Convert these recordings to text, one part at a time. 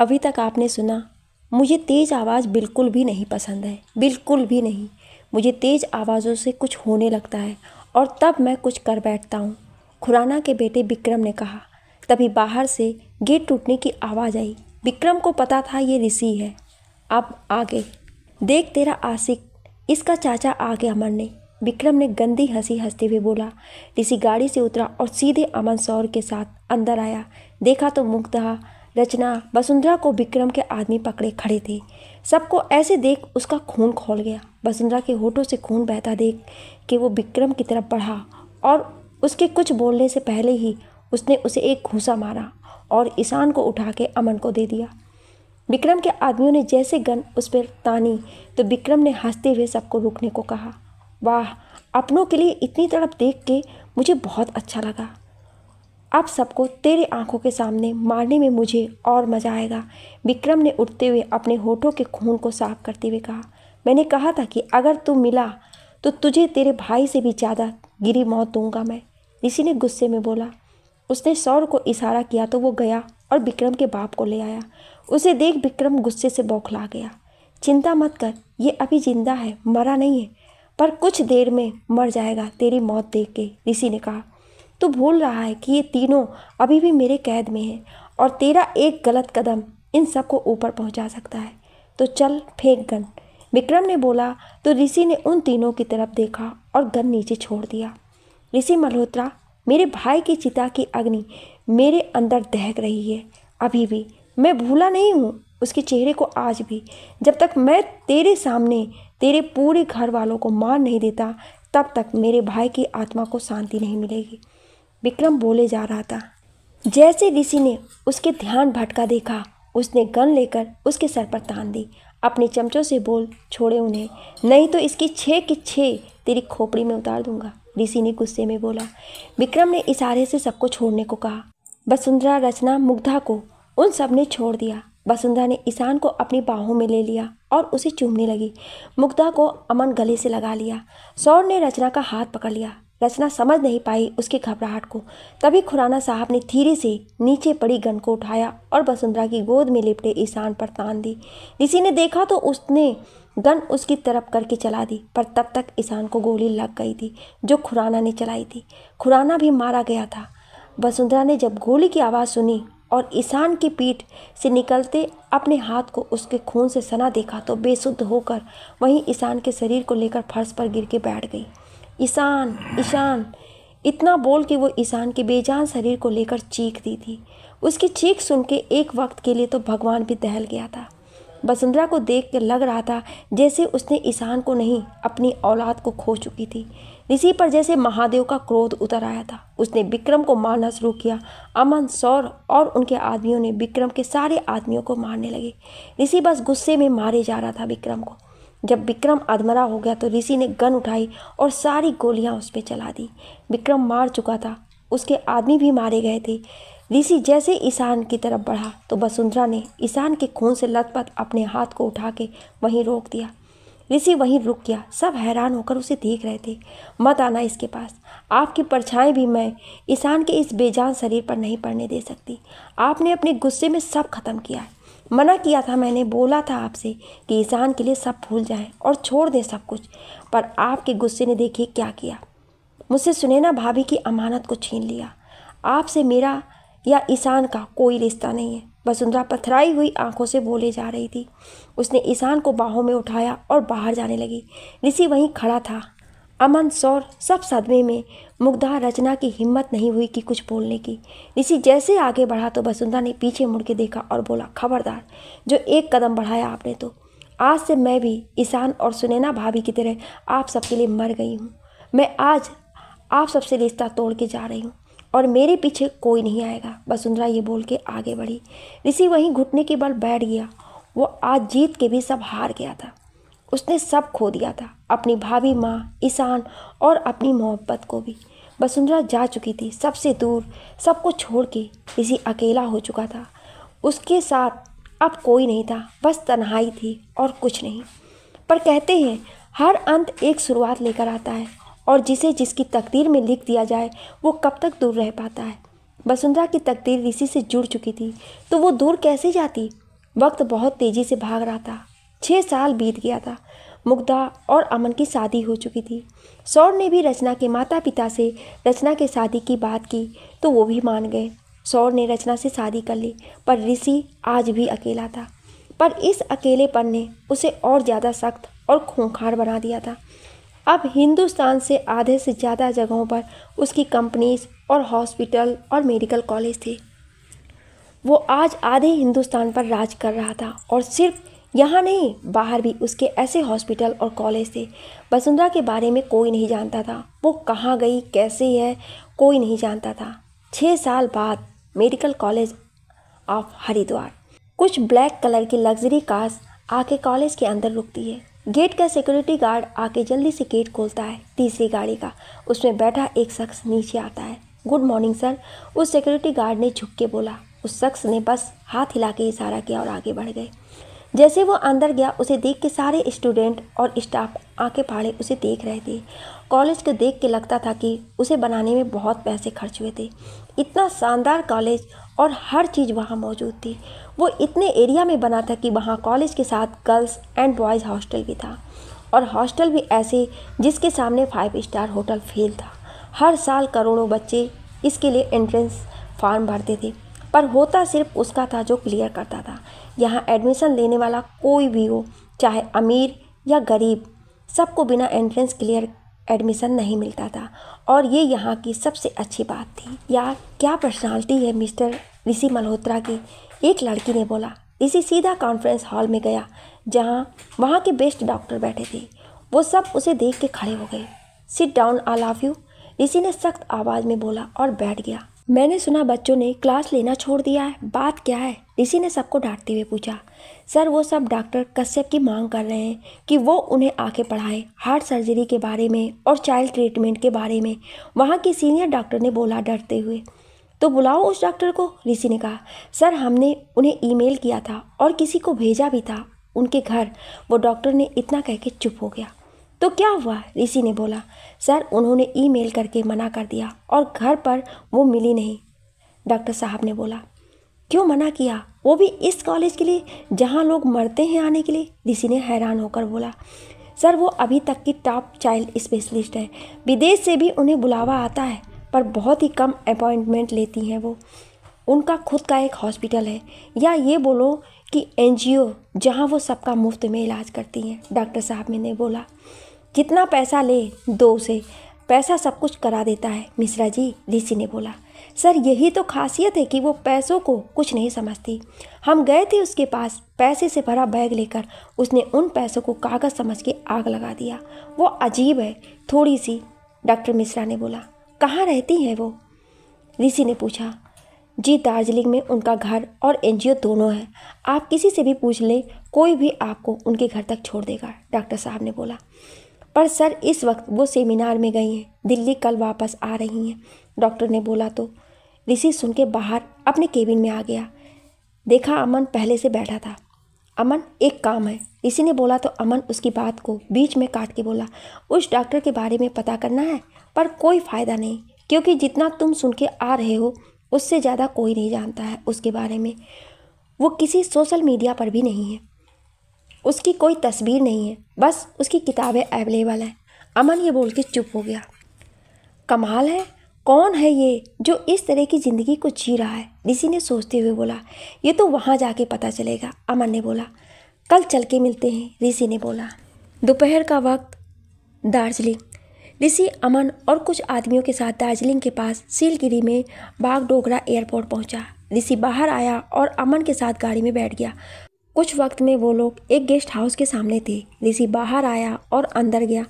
अभी तक आपने सुना मुझे तेज़ आवाज़ बिल्कुल भी नहीं पसंद है बिल्कुल भी नहीं मुझे तेज़ आवाज़ों से कुछ होने लगता है और तब मैं कुछ कर बैठता हूँ खुराना के बेटे विक्रम ने कहा तभी बाहर से गेट टूटने की आवाज़ आई विक्रम को पता था ये ऋषि है अब आ गए देख तेरा आशिक इसका चाचा आ गया अमर ने विक्रम ने गंदी हंसी हंसते हुए बोला ऋषि गाड़ी से उतरा और सीधे अमन सौर के साथ अंदर आया देखा तो मुक्त रचना वसुंधरा को विक्रम के आदमी पकड़े खड़े थे सबको ऐसे देख उसका खून खोल गया वसुंधरा के होठों से खून बहता देख के वो विक्रम की तरफ बढ़ा और उसके कुछ बोलने से पहले ही उसने उसे एक घूसा मारा और ईशान को उठा के अमन को दे दिया विक्रम के आदमियों ने जैसे गन उस पर तानी तो विक्रम ने हंसते हुए सबको रुकने को कहा वाह अपनों के लिए इतनी तड़प देख के मुझे बहुत अच्छा लगा अब सबको तेरे आंखों के सामने मारने में मुझे और मज़ा आएगा विक्रम ने उठते हुए अपने होठों के खून को साफ करते हुए कहा मैंने कहा था कि अगर तू मिला तो तुझे तेरे भाई से भी ज़्यादा गिरी मौत दूंगा मैं ऋषि ने गुस्से में बोला उसने सौर को इशारा किया तो वो गया और विक्रम के बाप को ले आया उसे देख विक्रम गुस्से से बौखला गया चिंता मत कर ये अभी जिंदा है मरा नहीं है पर कुछ देर में मर जाएगा तेरी मौत देख के ऋषि ने कहा तो भूल रहा है कि ये तीनों अभी भी मेरे कैद में हैं और तेरा एक गलत कदम इन सबको ऊपर पहुंचा सकता है तो चल फेंक गन विक्रम ने बोला तो ऋषि ने उन तीनों की तरफ देखा और गन नीचे छोड़ दिया ऋषि मल्होत्रा मेरे भाई की चिता की अग्नि मेरे अंदर दहक रही है अभी भी मैं भूला नहीं हूँ उसके चेहरे को आज भी जब तक मैं तेरे सामने तेरे पूरे घर वालों को मार नहीं देता तब तक मेरे भाई की आत्मा को शांति नहीं मिलेगी विक्रम बोले जा रहा था जैसे ऋषि ने उसके ध्यान भटका देखा उसने गन लेकर उसके सर पर तान दी अपने चमचों से बोल छोड़े उन्हें नहीं तो इसकी छः की छः तेरी खोपड़ी में उतार दूंगा ऋषि ने गुस्से में बोला विक्रम ने इशारे से सबको छोड़ने को कहा वसुंधरा रचना मुग्धा को उन सब ने छोड़ दिया वसुंधरा ने ईशान को अपनी बाहों में ले लिया और उसे चूमने लगी मुग्धा को अमन गले से लगा लिया सौर ने रचना का हाथ पकड़ लिया रचना समझ नहीं पाई उसकी घबराहट को तभी खुराना साहब ने धीरे से नीचे पड़ी गन को उठाया और वसुंधरा की गोद में लिपटे ईशान पर तान दी ऋषि ने देखा तो उसने गन उसकी तरफ करके चला दी पर तब तक ईशान को गोली लग गई थी जो खुराना ने चलाई थी खुराना भी मारा गया था वसुंधरा ने जब गोली की आवाज़ सुनी और ईशान की पीठ से निकलते अपने हाथ को उसके खून से सना देखा तो बेसुद्ध होकर वहीं ईशान के शरीर को लेकर फर्श पर गिर के बैठ गई ईशान ईशान इतना बोल के वो ईशान के बेजान शरीर को लेकर चीख दी थी उसकी चीख सुन के एक वक्त के लिए तो भगवान भी दहल गया था वसुंधरा को देख के लग रहा था जैसे उसने ईशान को नहीं अपनी औलाद को खो चुकी थी ऋषि पर जैसे महादेव का क्रोध उतर आया था उसने विक्रम को मारना शुरू किया अमन सौर और उनके आदमियों ने विक्रम के सारे आदमियों को मारने लगे ऋषि बस गुस्से में मारे जा रहा था विक्रम को जब विक्रम अधमरा हो गया तो ऋषि ने गन उठाई और सारी गोलियां उस पर चला दी विक्रम मार चुका था उसके आदमी भी मारे गए थे ऋषि जैसे ईशान की तरफ बढ़ा तो वसुंधरा ने ईशान के खून से लथपथ अपने हाथ को उठा के वहीं रोक दिया ऋषि वहीं रुक गया सब हैरान होकर उसे देख रहे थे मत आना इसके पास आपकी परछाएं भी मैं ईशान के इस बेजान शरीर पर नहीं पड़ने दे सकती आपने अपने गुस्से में सब खत्म किया है मना किया था मैंने बोला था आपसे कि ईशान के लिए सब भूल जाए और छोड़ दें सब कुछ पर आपके गुस्से ने देखिए क्या किया मुझसे सुनैना भाभी की अमानत को छीन लिया आपसे मेरा या ईशान का कोई रिश्ता नहीं है वसुंधरा पथराई हुई आंखों से बोले जा रही थी उसने ईशान को बाहों में उठाया और बाहर जाने लगी ऋषि वहीं खड़ा था अमन सौर सब सदमे में मुग्धा रचना की हिम्मत नहीं हुई कि कुछ बोलने की ऋषि जैसे आगे बढ़ा तो वसुंधरा ने पीछे मुड़ के देखा और बोला खबरदार जो एक कदम बढ़ाया आपने तो आज से मैं भी ईशान और सुनैना भाभी की तरह आप सबके लिए मर गई हूँ मैं आज आप सबसे रिश्ता तोड़ के जा रही हूँ और मेरे पीछे कोई नहीं आएगा वसुंधरा ये बोल के आगे बढ़ी ऋषि वहीं घुटने के बल बैठ गया वो आज जीत के भी सब हार गया था उसने सब खो दिया था अपनी भाभी माँ ईशान और अपनी मोहब्बत को भी वसुंधरा जा चुकी थी सबसे दूर सबको छोड़ के इसी अकेला हो चुका था उसके साथ अब कोई नहीं था बस तन्हाई थी और कुछ नहीं पर कहते हैं हर अंत एक शुरुआत लेकर आता है और जिसे जिसकी तकदीर में लिख दिया जाए वो कब तक दूर रह पाता है वसुंधरा की तकदीर ऋषि से जुड़ चुकी थी तो वो दूर कैसे जाती वक्त बहुत तेज़ी से भाग रहा था छः साल बीत गया था मुग्धा और अमन की शादी हो चुकी थी सौर ने भी रचना के माता पिता से रचना के शादी की बात की तो वो भी मान गए सौर ने रचना से शादी कर ली पर ऋषि आज भी अकेला था पर इस अकेलेपन ने उसे और ज़्यादा सख्त और खूंखार बना दिया था अब हिंदुस्तान से आधे से ज़्यादा जगहों पर उसकी कंपनीज और हॉस्पिटल और मेडिकल कॉलेज थे वो आज आधे हिंदुस्तान पर राज कर रहा था और सिर्फ यहाँ नहीं बाहर भी उसके ऐसे हॉस्पिटल और कॉलेज थे वसुंधरा के बारे में कोई नहीं जानता था वो कहाँ गई कैसे है कोई नहीं जानता था छः साल बाद मेडिकल कॉलेज ऑफ हरिद्वार कुछ ब्लैक कलर की लग्जरी कार्स आके कॉलेज के अंदर रुकती है गेट का सिक्योरिटी गार्ड आके जल्दी से गेट खोलता है तीसरी गाड़ी का उसमें बैठा एक शख्स नीचे आता है गुड मॉर्निंग सर उस सिक्योरिटी गार्ड ने झुक के बोला उस शख्स ने बस हाथ हिला के इशारा किया और आगे बढ़ गए जैसे वो अंदर गया उसे देख के सारे स्टूडेंट और स्टाफ आंखें फाड़े उसे देख रहे थे कॉलेज को देख के लगता था कि उसे बनाने में बहुत पैसे खर्च हुए थे इतना शानदार कॉलेज और हर चीज़ वहाँ मौजूद थी वो इतने एरिया में बना था कि वहाँ कॉलेज के साथ गर्ल्स एंड बॉयज़ हॉस्टल भी था और हॉस्टल भी ऐसे जिसके सामने फाइव स्टार होटल फेल था हर साल करोड़ों बच्चे इसके लिए एंट्रेंस फार्म भरते थे पर होता सिर्फ उसका था जो क्लियर करता था यहाँ एडमिशन लेने वाला कोई भी हो चाहे अमीर या गरीब सबको बिना एंट्रेंस क्लियर एडमिशन नहीं मिलता था और ये यहाँ की सबसे अच्छी बात थी या क्या पर्सनालिटी है मिस्टर ऋषि मल्होत्रा की एक लड़की ने बोला ऋषि सीधा कॉन्फ्रेंस हॉल में गया जहाँ वहाँ के बेस्ट डॉक्टर बैठे थे वो सब उसे देख के खड़े हो गए sit down I love you Rishi ने सख्त आवाज़ में बोला और बैठ गया मैंने सुना बच्चों ने क्लास लेना छोड़ दिया है बात क्या है ऋषि ने सबको डांटते हुए पूछा सर वो सब डॉक्टर कश्यप की मांग कर रहे हैं कि वो उन्हें आके पढ़ाए हार्ट सर्जरी के बारे में और चाइल्ड ट्रीटमेंट के बारे में वहाँ के सीनियर डॉक्टर ने बोला डरते हुए तो बुलाओ उस डॉक्टर को ऋषि ने कहा सर हमने उन्हें ईमेल किया था और किसी को भेजा भी था उनके घर वो डॉक्टर ने इतना कह के चुप हो गया तो क्या हुआ ऋषि ने बोला सर उन्होंने ईमेल करके मना कर दिया और घर पर वो मिली नहीं डॉक्टर साहब ने बोला क्यों मना किया वो भी इस कॉलेज के लिए जहाँ लोग मरते हैं आने के लिए ऋषि ने हैरान होकर बोला सर वो अभी तक की टॉप चाइल्ड स्पेशलिस्ट है विदेश से भी उन्हें बुलावा आता है पर बहुत ही कम अपॉइंटमेंट लेती हैं वो उनका खुद का एक हॉस्पिटल है या ये बोलो कि एनजीओ जहां वो सबका मुफ्त में इलाज करती हैं डॉक्टर साहब ने बोला जितना पैसा ले दो उसे पैसा सब कुछ करा देता है मिश्रा जी ऋषि ने बोला सर यही तो खासियत है कि वो पैसों को कुछ नहीं समझती हम गए थे उसके पास पैसे से भरा बैग लेकर उसने उन पैसों को कागज़ समझ के आग लगा दिया वो अजीब है थोड़ी सी डॉक्टर मिश्रा ने बोला कहाँ रहती हैं वो ऋषि ने पूछा जी दार्जिलिंग में उनका घर और एन दोनों हैं आप किसी से भी पूछ लें कोई भी आपको उनके घर तक छोड़ देगा डॉक्टर साहब ने बोला पर सर इस वक्त वो सेमिनार में गई हैं दिल्ली कल वापस आ रही हैं डॉक्टर ने बोला तो ऋषि सुन के बाहर अपने केबिन में आ गया देखा अमन पहले से बैठा था अमन एक काम है ऋषि ने बोला तो अमन उसकी बात को बीच में काट के बोला उस डॉक्टर के बारे में पता करना है पर कोई फ़ायदा नहीं क्योंकि जितना तुम सुन के आ रहे हो उससे ज़्यादा कोई नहीं जानता है उसके बारे में वो किसी सोशल मीडिया पर भी नहीं है उसकी कोई तस्वीर नहीं है बस उसकी किताबें अवेलेबल हैं अमन ये बोल के चुप हो गया कमाल है कौन है ये जो इस तरह की ज़िंदगी को जी रहा है ऋषि ने सोचते हुए बोला ये तो वहाँ जाके पता चलेगा अमन ने बोला कल चल के मिलते हैं ऋषि ने बोला दोपहर का वक्त दार्जिलिंग ऋषि अमन और कुछ आदमियों के साथ दार्जिलिंग के पास सीलगिरी में बागडोगरा एयरपोर्ट पहुंचा ऋषि बाहर आया और अमन के साथ गाड़ी में बैठ गया कुछ वक्त में वो लोग एक गेस्ट हाउस के सामने थे ऋषि बाहर आया और अंदर गया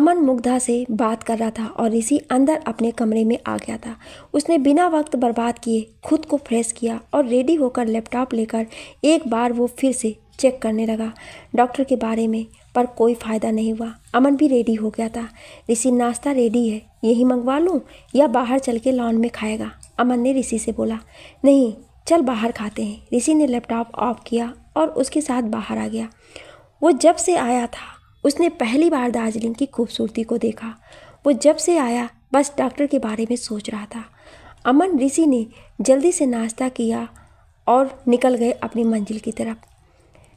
अमन मुग्धा से बात कर रहा था और ऋषि अंदर अपने कमरे में आ गया था उसने बिना वक्त बर्बाद किए खुद को फ्रेश किया और रेडी होकर लैपटॉप लेकर एक बार वो फिर से चेक करने लगा डॉक्टर के बारे में पर कोई फ़ायदा नहीं हुआ अमन भी रेडी हो गया था ऋषि नाश्ता रेडी है यही मंगवा लूँ या बाहर चल के लॉन में खाएगा अमन ने ऋषि से बोला नहीं चल बाहर खाते हैं ऋषि ने लैपटॉप ऑफ किया और उसके साथ बाहर आ गया वो जब से आया था उसने पहली बार दार्जिलिंग की खूबसूरती को देखा वो जब से आया बस डॉक्टर के बारे में सोच रहा था अमन ऋषि ने जल्दी से नाश्ता किया और निकल गए अपनी मंजिल की तरफ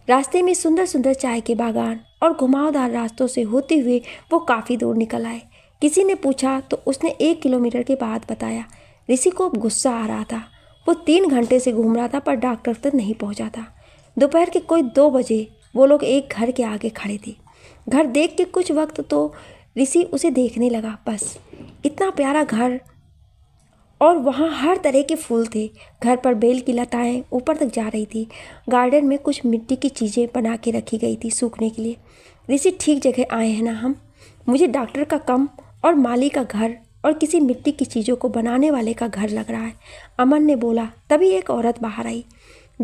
रास्ते में सुंदर सुंदर चाय के बागान और घुमावदार रास्तों से होते हुए वो काफ़ी दूर निकल आए किसी ने पूछा तो उसने एक किलोमीटर के बाद बताया ऋषि को अब गुस्सा आ रहा था वो तीन घंटे से घूम रहा था पर डॉक्टर तक नहीं पहुंचा था दोपहर के कोई दो बजे वो लोग एक घर के आगे खड़े थे घर देख के कुछ वक्त तो ऋषि उसे देखने लगा बस इतना प्यारा घर और वहाँ हर तरह के फूल थे घर पर बेल की लताएं ऊपर तक जा रही थी गार्डन में कुछ मिट्टी की चीज़ें बना के रखी गई थी सूखने के लिए ऋषि ठीक जगह आए हैं ना हम मुझे डॉक्टर का कम और माली का घर और किसी मिट्टी की चीज़ों को बनाने वाले का घर लग रहा है अमन ने बोला तभी एक औरत बाहर आई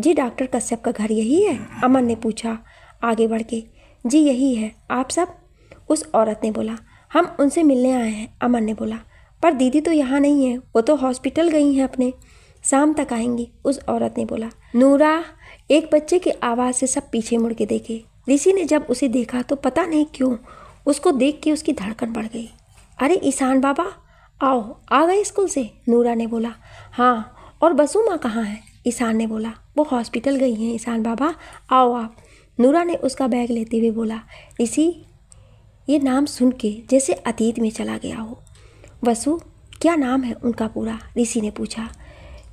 जी डॉक्टर कश्यप का घर यही है अमन ने पूछा आगे बढ़ के जी यही है आप सब उस औरत ने बोला हम उनसे मिलने आए हैं अमन ने बोला पर दीदी तो यहाँ नहीं है वो तो हॉस्पिटल गई हैं अपने शाम तक आएंगी उस औरत ने बोला नूरा एक बच्चे की आवाज़ से सब पीछे मुड़ के देखे ऋषि ने जब उसे देखा तो पता नहीं क्यों उसको देख के उसकी धड़कन बढ़ गई अरे ईशान बाबा आओ आ गए स्कूल से नूरा ने बोला हाँ और बसुमा माँ कहाँ है ईशान ने बोला वो हॉस्पिटल गई हैं ईशान बाबा आओ आप नूरा ने उसका बैग लेते हुए बोला ऋषि ये नाम सुन के जैसे अतीत में चला गया हो वसु क्या नाम है उनका पूरा ऋषि ने पूछा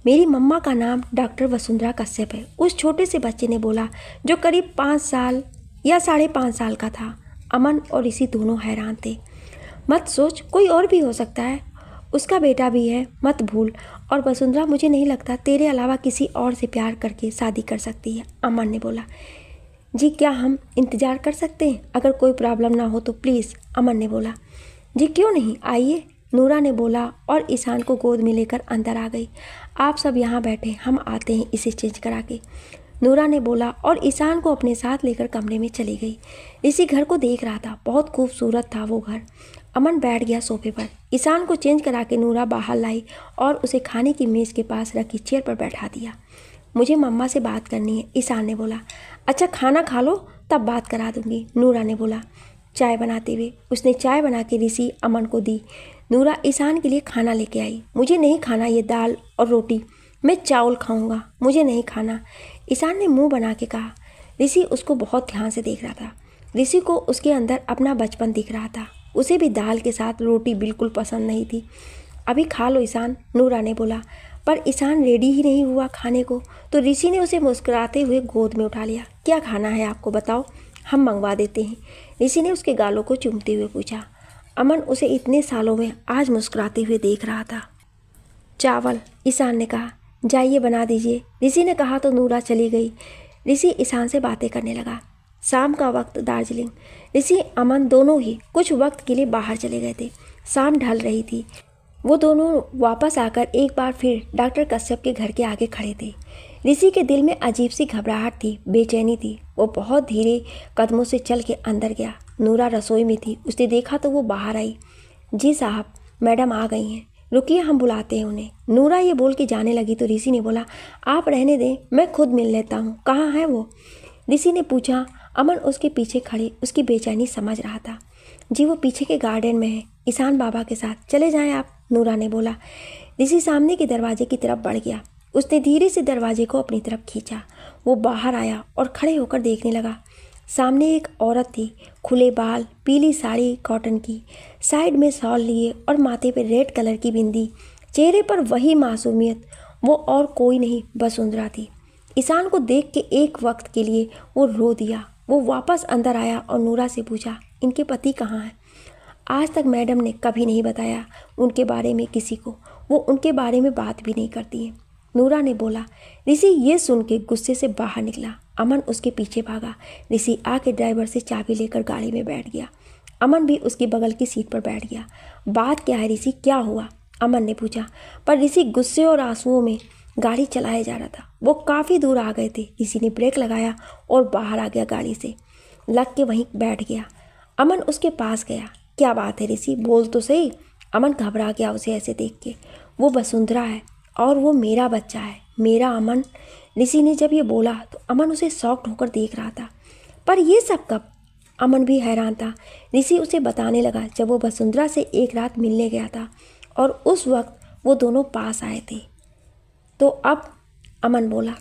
मेरी मम्मा का नाम डॉक्टर वसुंधरा कश्यप है उस छोटे से बच्चे ने बोला जो करीब पाँच साल या साढ़े पाँच साल का था अमन और ऋषि दोनों हैरान थे मत सोच कोई और भी हो सकता है उसका बेटा भी है मत भूल और वसुंधरा मुझे नहीं लगता तेरे अलावा किसी और से प्यार करके शादी कर सकती है अमन ने बोला जी क्या हम इंतज़ार कर सकते हैं अगर कोई प्रॉब्लम ना हो तो प्लीज़ अमन ने बोला जी क्यों नहीं आइए नूरा ने बोला और ईशान को गोद में लेकर अंदर आ गई आप सब यहाँ बैठे हम आते हैं इसे चेंज करा के नूरा ने बोला और ईशान को अपने साथ लेकर कमरे में चली गई ऋषि घर को देख रहा था बहुत खूबसूरत था वो घर अमन बैठ गया सोफे पर ईशान को चेंज करा के नूरा बाहर लाई और उसे खाने की मेज़ के पास रखी चेयर पर बैठा दिया मुझे मम्मा से बात करनी है ईशान ने बोला अच्छा खाना खा लो तब बात करा दूंगी नूरा ने बोला चाय बनाते हुए उसने चाय बना के ऋषि अमन को दी नूरा ईशान के लिए खाना लेके आई मुझे नहीं खाना ये दाल और रोटी मैं चावल खाऊंगा मुझे नहीं खाना ईशान ने मुंह बना के कहा ऋषि उसको बहुत ध्यान से देख रहा था ऋषि को उसके अंदर अपना बचपन दिख रहा था उसे भी दाल के साथ रोटी बिल्कुल पसंद नहीं थी अभी खा लो ईशान नूरा ने बोला पर ईशान रेडी ही नहीं हुआ खाने को तो ऋषि ने उसे मुस्कुराते हुए गोद में उठा लिया क्या खाना है आपको बताओ हम मंगवा देते हैं ऋषि ने उसके गालों को चूमते हुए पूछा अमन उसे इतने सालों में आज मुस्कुराते हुए देख रहा था चावल ईशान ने कहा जाइए बना दीजिए ऋषि ने कहा तो नूरा चली गई ऋषि ईशान से बातें करने लगा शाम का वक्त दार्जिलिंग ऋषि अमन दोनों ही कुछ वक्त के लिए बाहर चले गए थे शाम ढल रही थी वो दोनों वापस आकर एक बार फिर डॉक्टर कश्यप के घर के आगे खड़े थे ऋषि के दिल में अजीब सी घबराहट थी बेचैनी थी वो बहुत धीरे कदमों से चल के अंदर गया नूरा रसोई में थी उसने देखा तो वो बाहर आई जी साहब मैडम आ गई हैं रुकिए हम बुलाते हैं उन्हें नूरा ये बोल के जाने लगी तो ऋषि ने बोला आप रहने दें मैं खुद मिल लेता हूँ कहाँ है वो ऋषि ने पूछा अमन उसके पीछे खड़े उसकी बेचैनी समझ रहा था जी वो पीछे के गार्डन में है ईशान बाबा के साथ चले जाएं आप नूरा ने बोला ऋषि सामने के दरवाजे की तरफ बढ़ गया उसने धीरे से दरवाजे को अपनी तरफ खींचा वो बाहर आया और खड़े होकर देखने लगा सामने एक औरत थी खुले बाल पीली साड़ी कॉटन की साइड में सॉल लिए और माथे पर रेड कलर की बिंदी चेहरे पर वही मासूमियत वो और कोई नहीं बसुंधरा थी ईशान को देख के एक वक्त के लिए वो रो दिया वो वापस अंदर आया और नूरा से पूछा इनके पति कहाँ हैं आज तक मैडम ने कभी नहीं बताया उनके बारे में किसी को वो उनके बारे में बात भी नहीं करती है नूरा ने बोला ऋषि ये सुन के गुस्से से बाहर निकला अमन उसके पीछे भागा ऋषि आके ड्राइवर से चाबी लेकर गाड़ी में बैठ गया अमन भी उसके बगल की सीट पर बैठ गया बात क्या है ऋषि क्या हुआ अमन ने पूछा पर ऋषि गुस्से और आंसुओं में गाड़ी चलाया जा रहा था वो काफ़ी दूर आ गए थे किसी ने ब्रेक लगाया और बाहर आ गया गाड़ी से लग के वहीं बैठ गया अमन उसके पास गया क्या बात है ऋषि बोल तो सही अमन घबरा गया उसे ऐसे देख के वो वसुंधरा है और वो मेरा बच्चा है मेरा अमन ऋषि ने जब ये बोला तो अमन उसे शौक होकर देख रहा था पर ये सब कब अमन भी हैरान था ऋषि उसे बताने लगा जब वो वसुंधरा से एक रात मिलने गया था और उस वक्त वो दोनों पास आए थे तो अब अमन बोला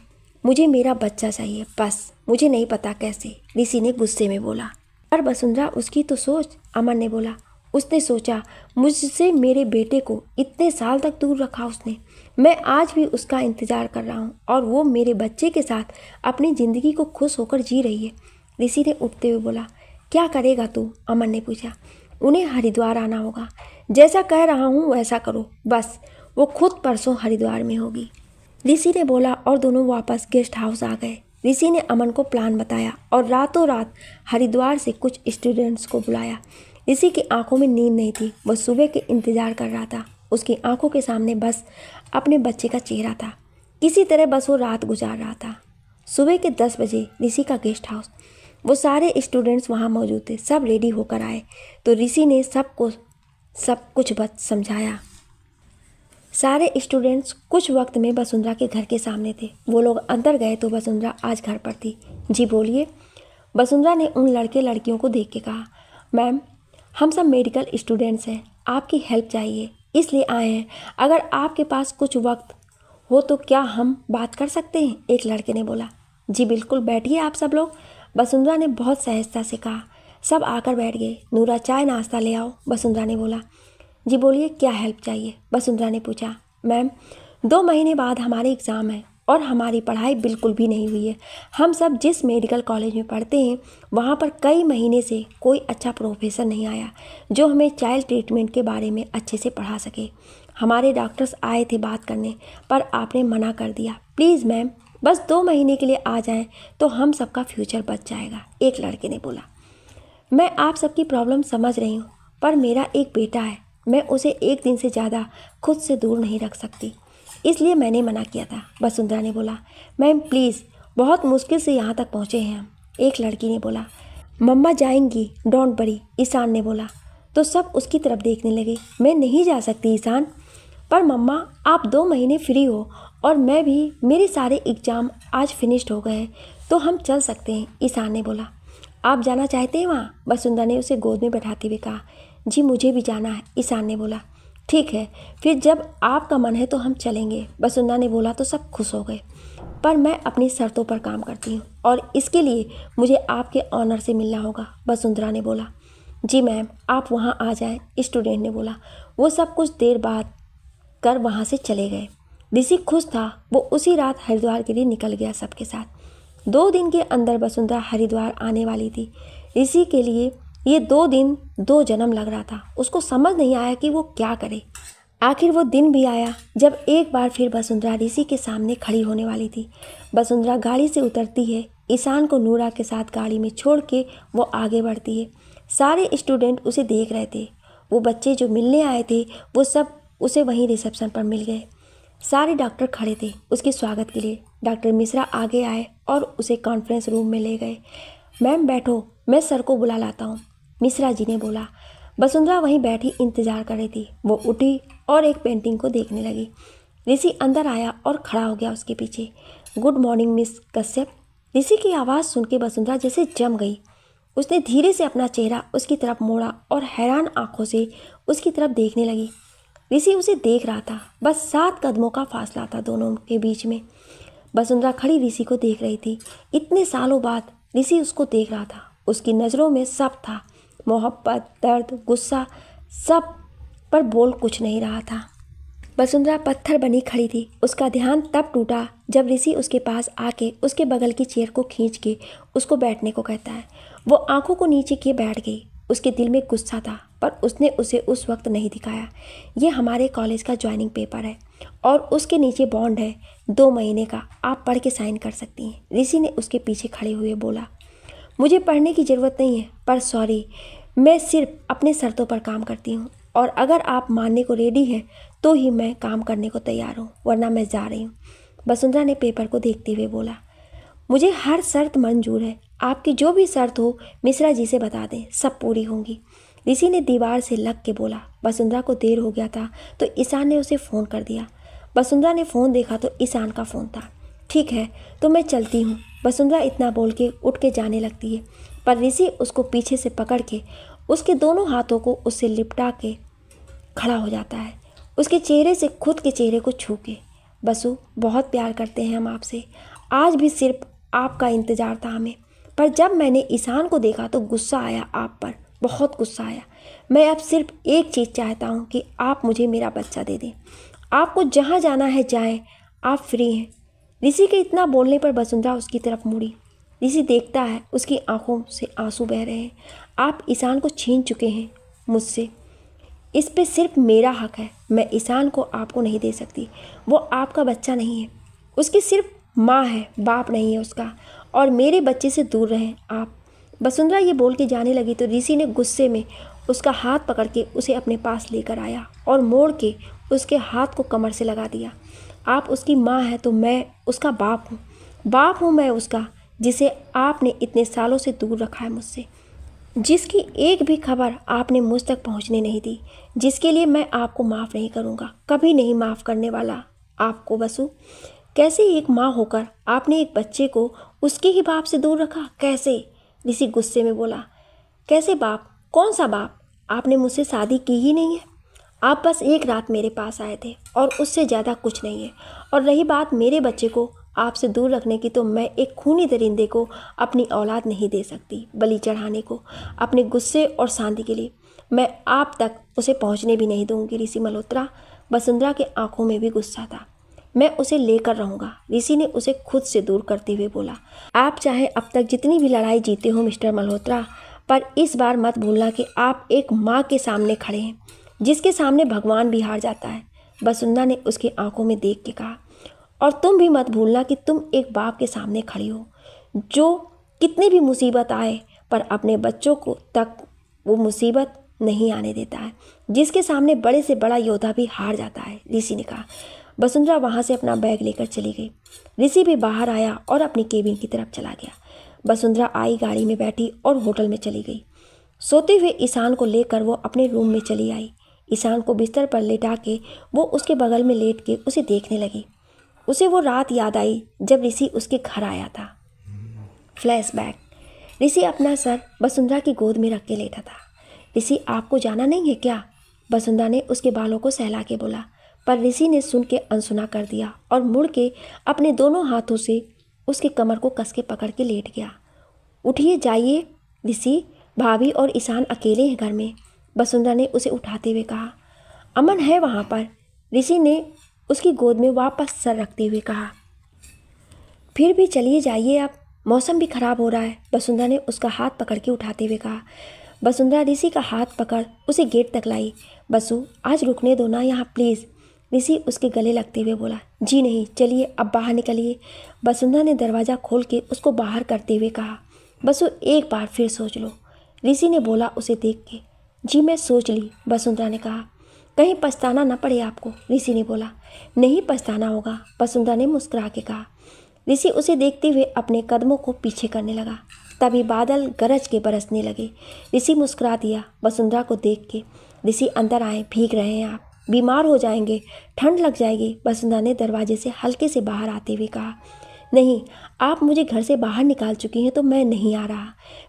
मुझे मेरा बच्चा चाहिए बस मुझे नहीं पता कैसे ऋषि ने गुस्से में बोला पर वसुंधरा उसकी तो सोच अमन ने बोला उसने सोचा मुझसे मेरे बेटे को इतने साल तक दूर रखा उसने मैं आज भी उसका इंतज़ार कर रहा हूँ और वो मेरे बच्चे के साथ अपनी ज़िंदगी को खुश होकर जी रही है ऋषि ने उठते हुए बोला क्या करेगा तू अमन ने पूछा उन्हें हरिद्वार आना होगा जैसा कह रहा हूँ वैसा करो बस वो खुद परसों हरिद्वार में होगी ऋषि ने बोला और दोनों वापस गेस्ट हाउस आ गए ऋषि ने अमन को प्लान बताया और रातों रात हरिद्वार से कुछ स्टूडेंट्स को बुलाया ऋषि की आंखों में नींद नहीं थी वह सुबह के इंतजार कर रहा था उसकी आंखों के सामने बस अपने बच्चे का चेहरा था किसी तरह बस वो रात गुजार रहा था सुबह के दस बजे ऋषि का गेस्ट हाउस वो सारे स्टूडेंट्स वहाँ मौजूद थे सब रेडी होकर आए तो ऋषि ने सबको सब कुछ बस समझाया सारे स्टूडेंट्स कुछ वक्त में वसुंधरा के घर के सामने थे वो लोग अंदर गए तो वसुंधरा आज घर पर थी जी बोलिए वसुंधरा ने उन लड़के लड़कियों को देख के कहा मैम हम सब मेडिकल स्टूडेंट्स हैं आपकी हेल्प चाहिए इसलिए आए हैं अगर आपके पास कुछ वक्त हो तो क्या हम बात कर सकते हैं एक लड़के ने बोला जी बिल्कुल बैठिए आप सब लोग वसुंधरा ने बहुत सहजता से कहा सब आकर बैठ गए नूरा चाय नाश्ता ले आओ वसुंधरा ने बोला जी बोलिए क्या हेल्प चाहिए वसुंधरा ने पूछा मैम दो महीने बाद हमारे एग्ज़ाम है और हमारी पढ़ाई बिल्कुल भी नहीं हुई है हम सब जिस मेडिकल कॉलेज में पढ़ते हैं वहाँ पर कई महीने से कोई अच्छा प्रोफेसर नहीं आया जो हमें चाइल्ड ट्रीटमेंट के बारे में अच्छे से पढ़ा सके हमारे डॉक्टर्स आए थे बात करने पर आपने मना कर दिया प्लीज़ मैम बस दो महीने के लिए आ जाएं तो हम सबका फ्यूचर बच जाएगा एक लड़के ने बोला मैं आप सबकी प्रॉब्लम समझ रही हूँ पर मेरा एक बेटा है मैं उसे एक दिन से ज़्यादा खुद से दूर नहीं रख सकती इसलिए मैंने मना किया था वसुंधरा ने बोला मैम प्लीज़ बहुत मुश्किल से यहाँ तक पहुँचे हैं हम एक लड़की ने बोला मम्मा जाएंगी डोंट बड़ी ईशान ने बोला तो सब उसकी तरफ देखने लगे मैं नहीं जा सकती ईशान पर मम्मा आप दो महीने फ्री हो और मैं भी मेरे सारे एग्ज़ाम आज फिनिश्ड हो गए तो हम चल सकते हैं ईशान ने बोला आप जाना चाहते हैं वहाँ वसुंधरा ने उसे गोद में बैठाते हुए कहा जी मुझे भी जाना है ईशान ने बोला ठीक है फिर जब आपका मन है तो हम चलेंगे वसुंधा ने बोला तो सब खुश हो गए पर मैं अपनी शर्तों पर काम करती हूँ और इसके लिए मुझे आपके ऑनर से मिलना होगा वसुंधरा ने बोला जी मैम आप वहाँ आ जाएं स्टूडेंट ने बोला वो सब कुछ देर बाद कर वहाँ से चले गए ऋषि खुश था वो उसी रात हरिद्वार के लिए निकल गया सबके साथ दो दिन के अंदर वसुंधरा हरिद्वार आने वाली थी ऋषि के लिए ये दो दिन दो जन्म लग रहा था उसको समझ नहीं आया कि वो क्या करे आखिर वो दिन भी आया जब एक बार फिर वसुंधरा ऋषि के सामने खड़ी होने वाली थी वसुंधरा गाड़ी से उतरती है ईशान को नूरा के साथ गाड़ी में छोड़ के वो आगे बढ़ती है सारे स्टूडेंट उसे देख रहे थे वो बच्चे जो मिलने आए थे वो सब उसे वहीं रिसेप्शन पर मिल गए सारे डॉक्टर खड़े थे उसके स्वागत के लिए डॉक्टर मिश्रा आगे आए और उसे कॉन्फ्रेंस रूम में ले गए मैम बैठो मैं सर को बुला लाता हूँ मिश्रा जी ने बोला वसुंधरा वहीं बैठी इंतजार कर रही थी वो उठी और एक पेंटिंग को देखने लगी ऋषि अंदर आया और खड़ा हो गया उसके पीछे good morning miss Kashyap Rishi की आवाज़ सुन के वसुंधरा जैसे जम गई उसने धीरे से अपना चेहरा उसकी तरफ मोड़ा और हैरान आंखों से उसकी तरफ देखने लगी ऋषि उसे देख रहा था बस सात कदमों का फासला था दोनों के बीच में वसुंधरा खड़ी ऋषि को देख रही थी इतने सालों बाद ऋषि उसको देख रहा था उसकी नज़रों में सब था मोहब्बत दर्द गुस्सा सब पर बोल कुछ नहीं रहा था वसुंधरा पत्थर बनी खड़ी थी उसका ध्यान तब टूटा जब ऋषि उसके पास आके उसके बगल की चेयर को खींच के उसको बैठने को कहता है वो आंखों को नीचे किए बैठ गई उसके दिल में गुस्सा था पर उसने उसे उस वक्त नहीं दिखाया ये हमारे कॉलेज का ज्वाइनिंग पेपर है और उसके नीचे बॉन्ड है दो महीने का आप पढ़ के साइन कर सकती हैं ऋषि ने उसके पीछे खड़े हुए बोला मुझे पढ़ने की ज़रूरत नहीं है पर सॉरी मैं सिर्फ अपने शर्तों पर काम करती हूँ और अगर आप मानने को रेडी हैं तो ही मैं काम करने को तैयार हूँ वरना मैं जा रही हूँ वसुंधरा ने पेपर को देखते हुए बोला मुझे हर शर्त मंजूर है आपकी जो भी शर्त हो मिश्रा जी से बता दें सब पूरी होंगी ऋषि ने दीवार से लग के बोला वसुंधरा को देर हो गया था तो ईशान ने उसे फ़ोन कर दिया वसुंधरा ने फ़ोन देखा तो ईशान का फ़ोन था ठीक है तो मैं चलती हूँ वसुंधरा इतना बोल के उठ के जाने लगती है पर ऋषि उसको पीछे से पकड़ के उसके दोनों हाथों को उससे लिपटा के खड़ा हो जाता है उसके चेहरे से खुद के चेहरे को छू के बसु बहुत प्यार करते हैं हम आपसे आज भी सिर्फ आपका इंतज़ार था हमें पर जब मैंने ईशान को देखा तो गुस्सा आया आप पर बहुत गुस्सा आया मैं अब सिर्फ एक चीज़ चाहता हूँ कि आप मुझे मेरा बच्चा दे दें आपको जहाँ जाना है जाएँ आप फ्री हैं ऋषि के इतना बोलने पर वसुंधरा उसकी तरफ मुड़ी ऋषि देखता है उसकी आंखों से आंसू बह रहे हैं आप ईशान को छीन चुके हैं मुझसे इस पे सिर्फ मेरा हक है मैं ईशान को आपको नहीं दे सकती वो आपका बच्चा नहीं है उसकी सिर्फ माँ है बाप नहीं है उसका और मेरे बच्चे से दूर रहें आप वसुंधरा ये बोल के जाने लगी तो ऋषि ने गुस्से में उसका हाथ पकड़ के उसे अपने पास लेकर आया और मोड़ के उसके हाथ को कमर से लगा दिया आप उसकी माँ हैं तो मैं उसका बाप हूँ बाप हूँ मैं उसका जिसे आपने इतने सालों से दूर रखा है मुझसे जिसकी एक भी खबर आपने मुझ तक पहुँचने नहीं दी जिसके लिए मैं आपको माफ़ नहीं करूँगा कभी नहीं माफ़ करने वाला आपको बसु कैसे एक माँ होकर आपने एक बच्चे को उसके ही बाप से दूर रखा कैसे ऋषि गुस्से में बोला कैसे बाप कौन सा बाप आपने मुझसे शादी की ही नहीं है आप बस एक रात मेरे पास आए थे और उससे ज़्यादा कुछ नहीं है और रही बात मेरे बच्चे को आपसे दूर रखने की तो मैं एक खूनी दरिंदे को अपनी औलाद नहीं दे सकती बलि चढ़ाने को अपने गुस्से और शांति के लिए मैं आप तक उसे पहुंचने भी नहीं दूंगी ऋषि मल्होत्रा वसुंधरा के आंखों में भी गुस्सा था मैं उसे लेकर रहूंगा ऋषि ने उसे खुद से दूर करते हुए बोला आप चाहे अब तक जितनी भी लड़ाई जीते हो मिस्टर मल्होत्रा पर इस बार मत भूलना कि आप एक माँ के सामने खड़े हैं जिसके सामने भगवान भी हार जाता है वसुंधरा ने उसकी आंखों में देख के कहा और तुम भी मत भूलना कि तुम एक बाप के सामने खड़ी हो जो कितनी भी मुसीबत आए पर अपने बच्चों को तक वो मुसीबत नहीं आने देता है जिसके सामने बड़े से बड़ा योद्धा भी हार जाता है ऋषि ने कहा वसुंधरा वहाँ से अपना बैग लेकर चली गई ऋषि भी बाहर आया और अपनी केबिन की तरफ चला गया वसुंधरा आई गाड़ी में बैठी और होटल में चली गई सोते हुए ईशान को लेकर वो अपने रूम में चली आई ईशान को बिस्तर पर लेटा के वो उसके बगल में लेट के उसे देखने लगी उसे वो रात याद आई जब ऋषि उसके घर आया था फ्लैशबैक ऋषि अपना सर वसुंधरा की गोद में रख के लेटा था ऋषि आपको जाना नहीं है क्या वसुंधरा ने उसके बालों को सहला के बोला पर ऋषि ने सुन के अनसुना कर दिया और मुड़ के अपने दोनों हाथों से उसके कमर को कस के पकड़ के लेट गया उठिए जाइए ऋषि भाभी और ईशान अकेले हैं घर में वसुंधरा ने उसे उठाते हुए कहा अमन है वहाँ पर ऋषि ने उसकी गोद में वापस सर रखते हुए कहा फिर भी चलिए जाइए अब मौसम भी खराब हो रहा है वसुंधरा ने उसका हाथ पकड़ के उठाते हुए कहा वसुंधरा ऋषि का हाथ पकड़ उसे गेट तक लाई बसु आज रुकने दो ना यहाँ प्लीज़ ऋषि उसके गले लगते हुए बोला जी नहीं चलिए अब बाहर निकलिए वसुंधरा ने दरवाज़ा खोल के उसको बाहर करते हुए कहा बसु एक बार फिर सोच लो ऋषि ने बोला उसे देख के जी मैं सोच ली वसुंधरा ने कहा कहीं पछताना न पड़े आपको ऋषि ने बोला नहीं पछताना होगा वसुंधरा ने मुस्कुरा के कहा ऋषि उसे देखते हुए अपने कदमों को पीछे करने लगा तभी बादल गरज के बरसने लगे ऋषि मुस्कुरा दिया वसुंधरा को देख के ऋषि अंदर आए भीग रहे हैं आप बीमार हो जाएंगे ठंड लग जाएगी वसुंधरा ने दरवाजे से हल्के से बाहर आते हुए कहा नहीं आप मुझे घर से बाहर निकाल चुकी हैं तो मैं नहीं आ रहा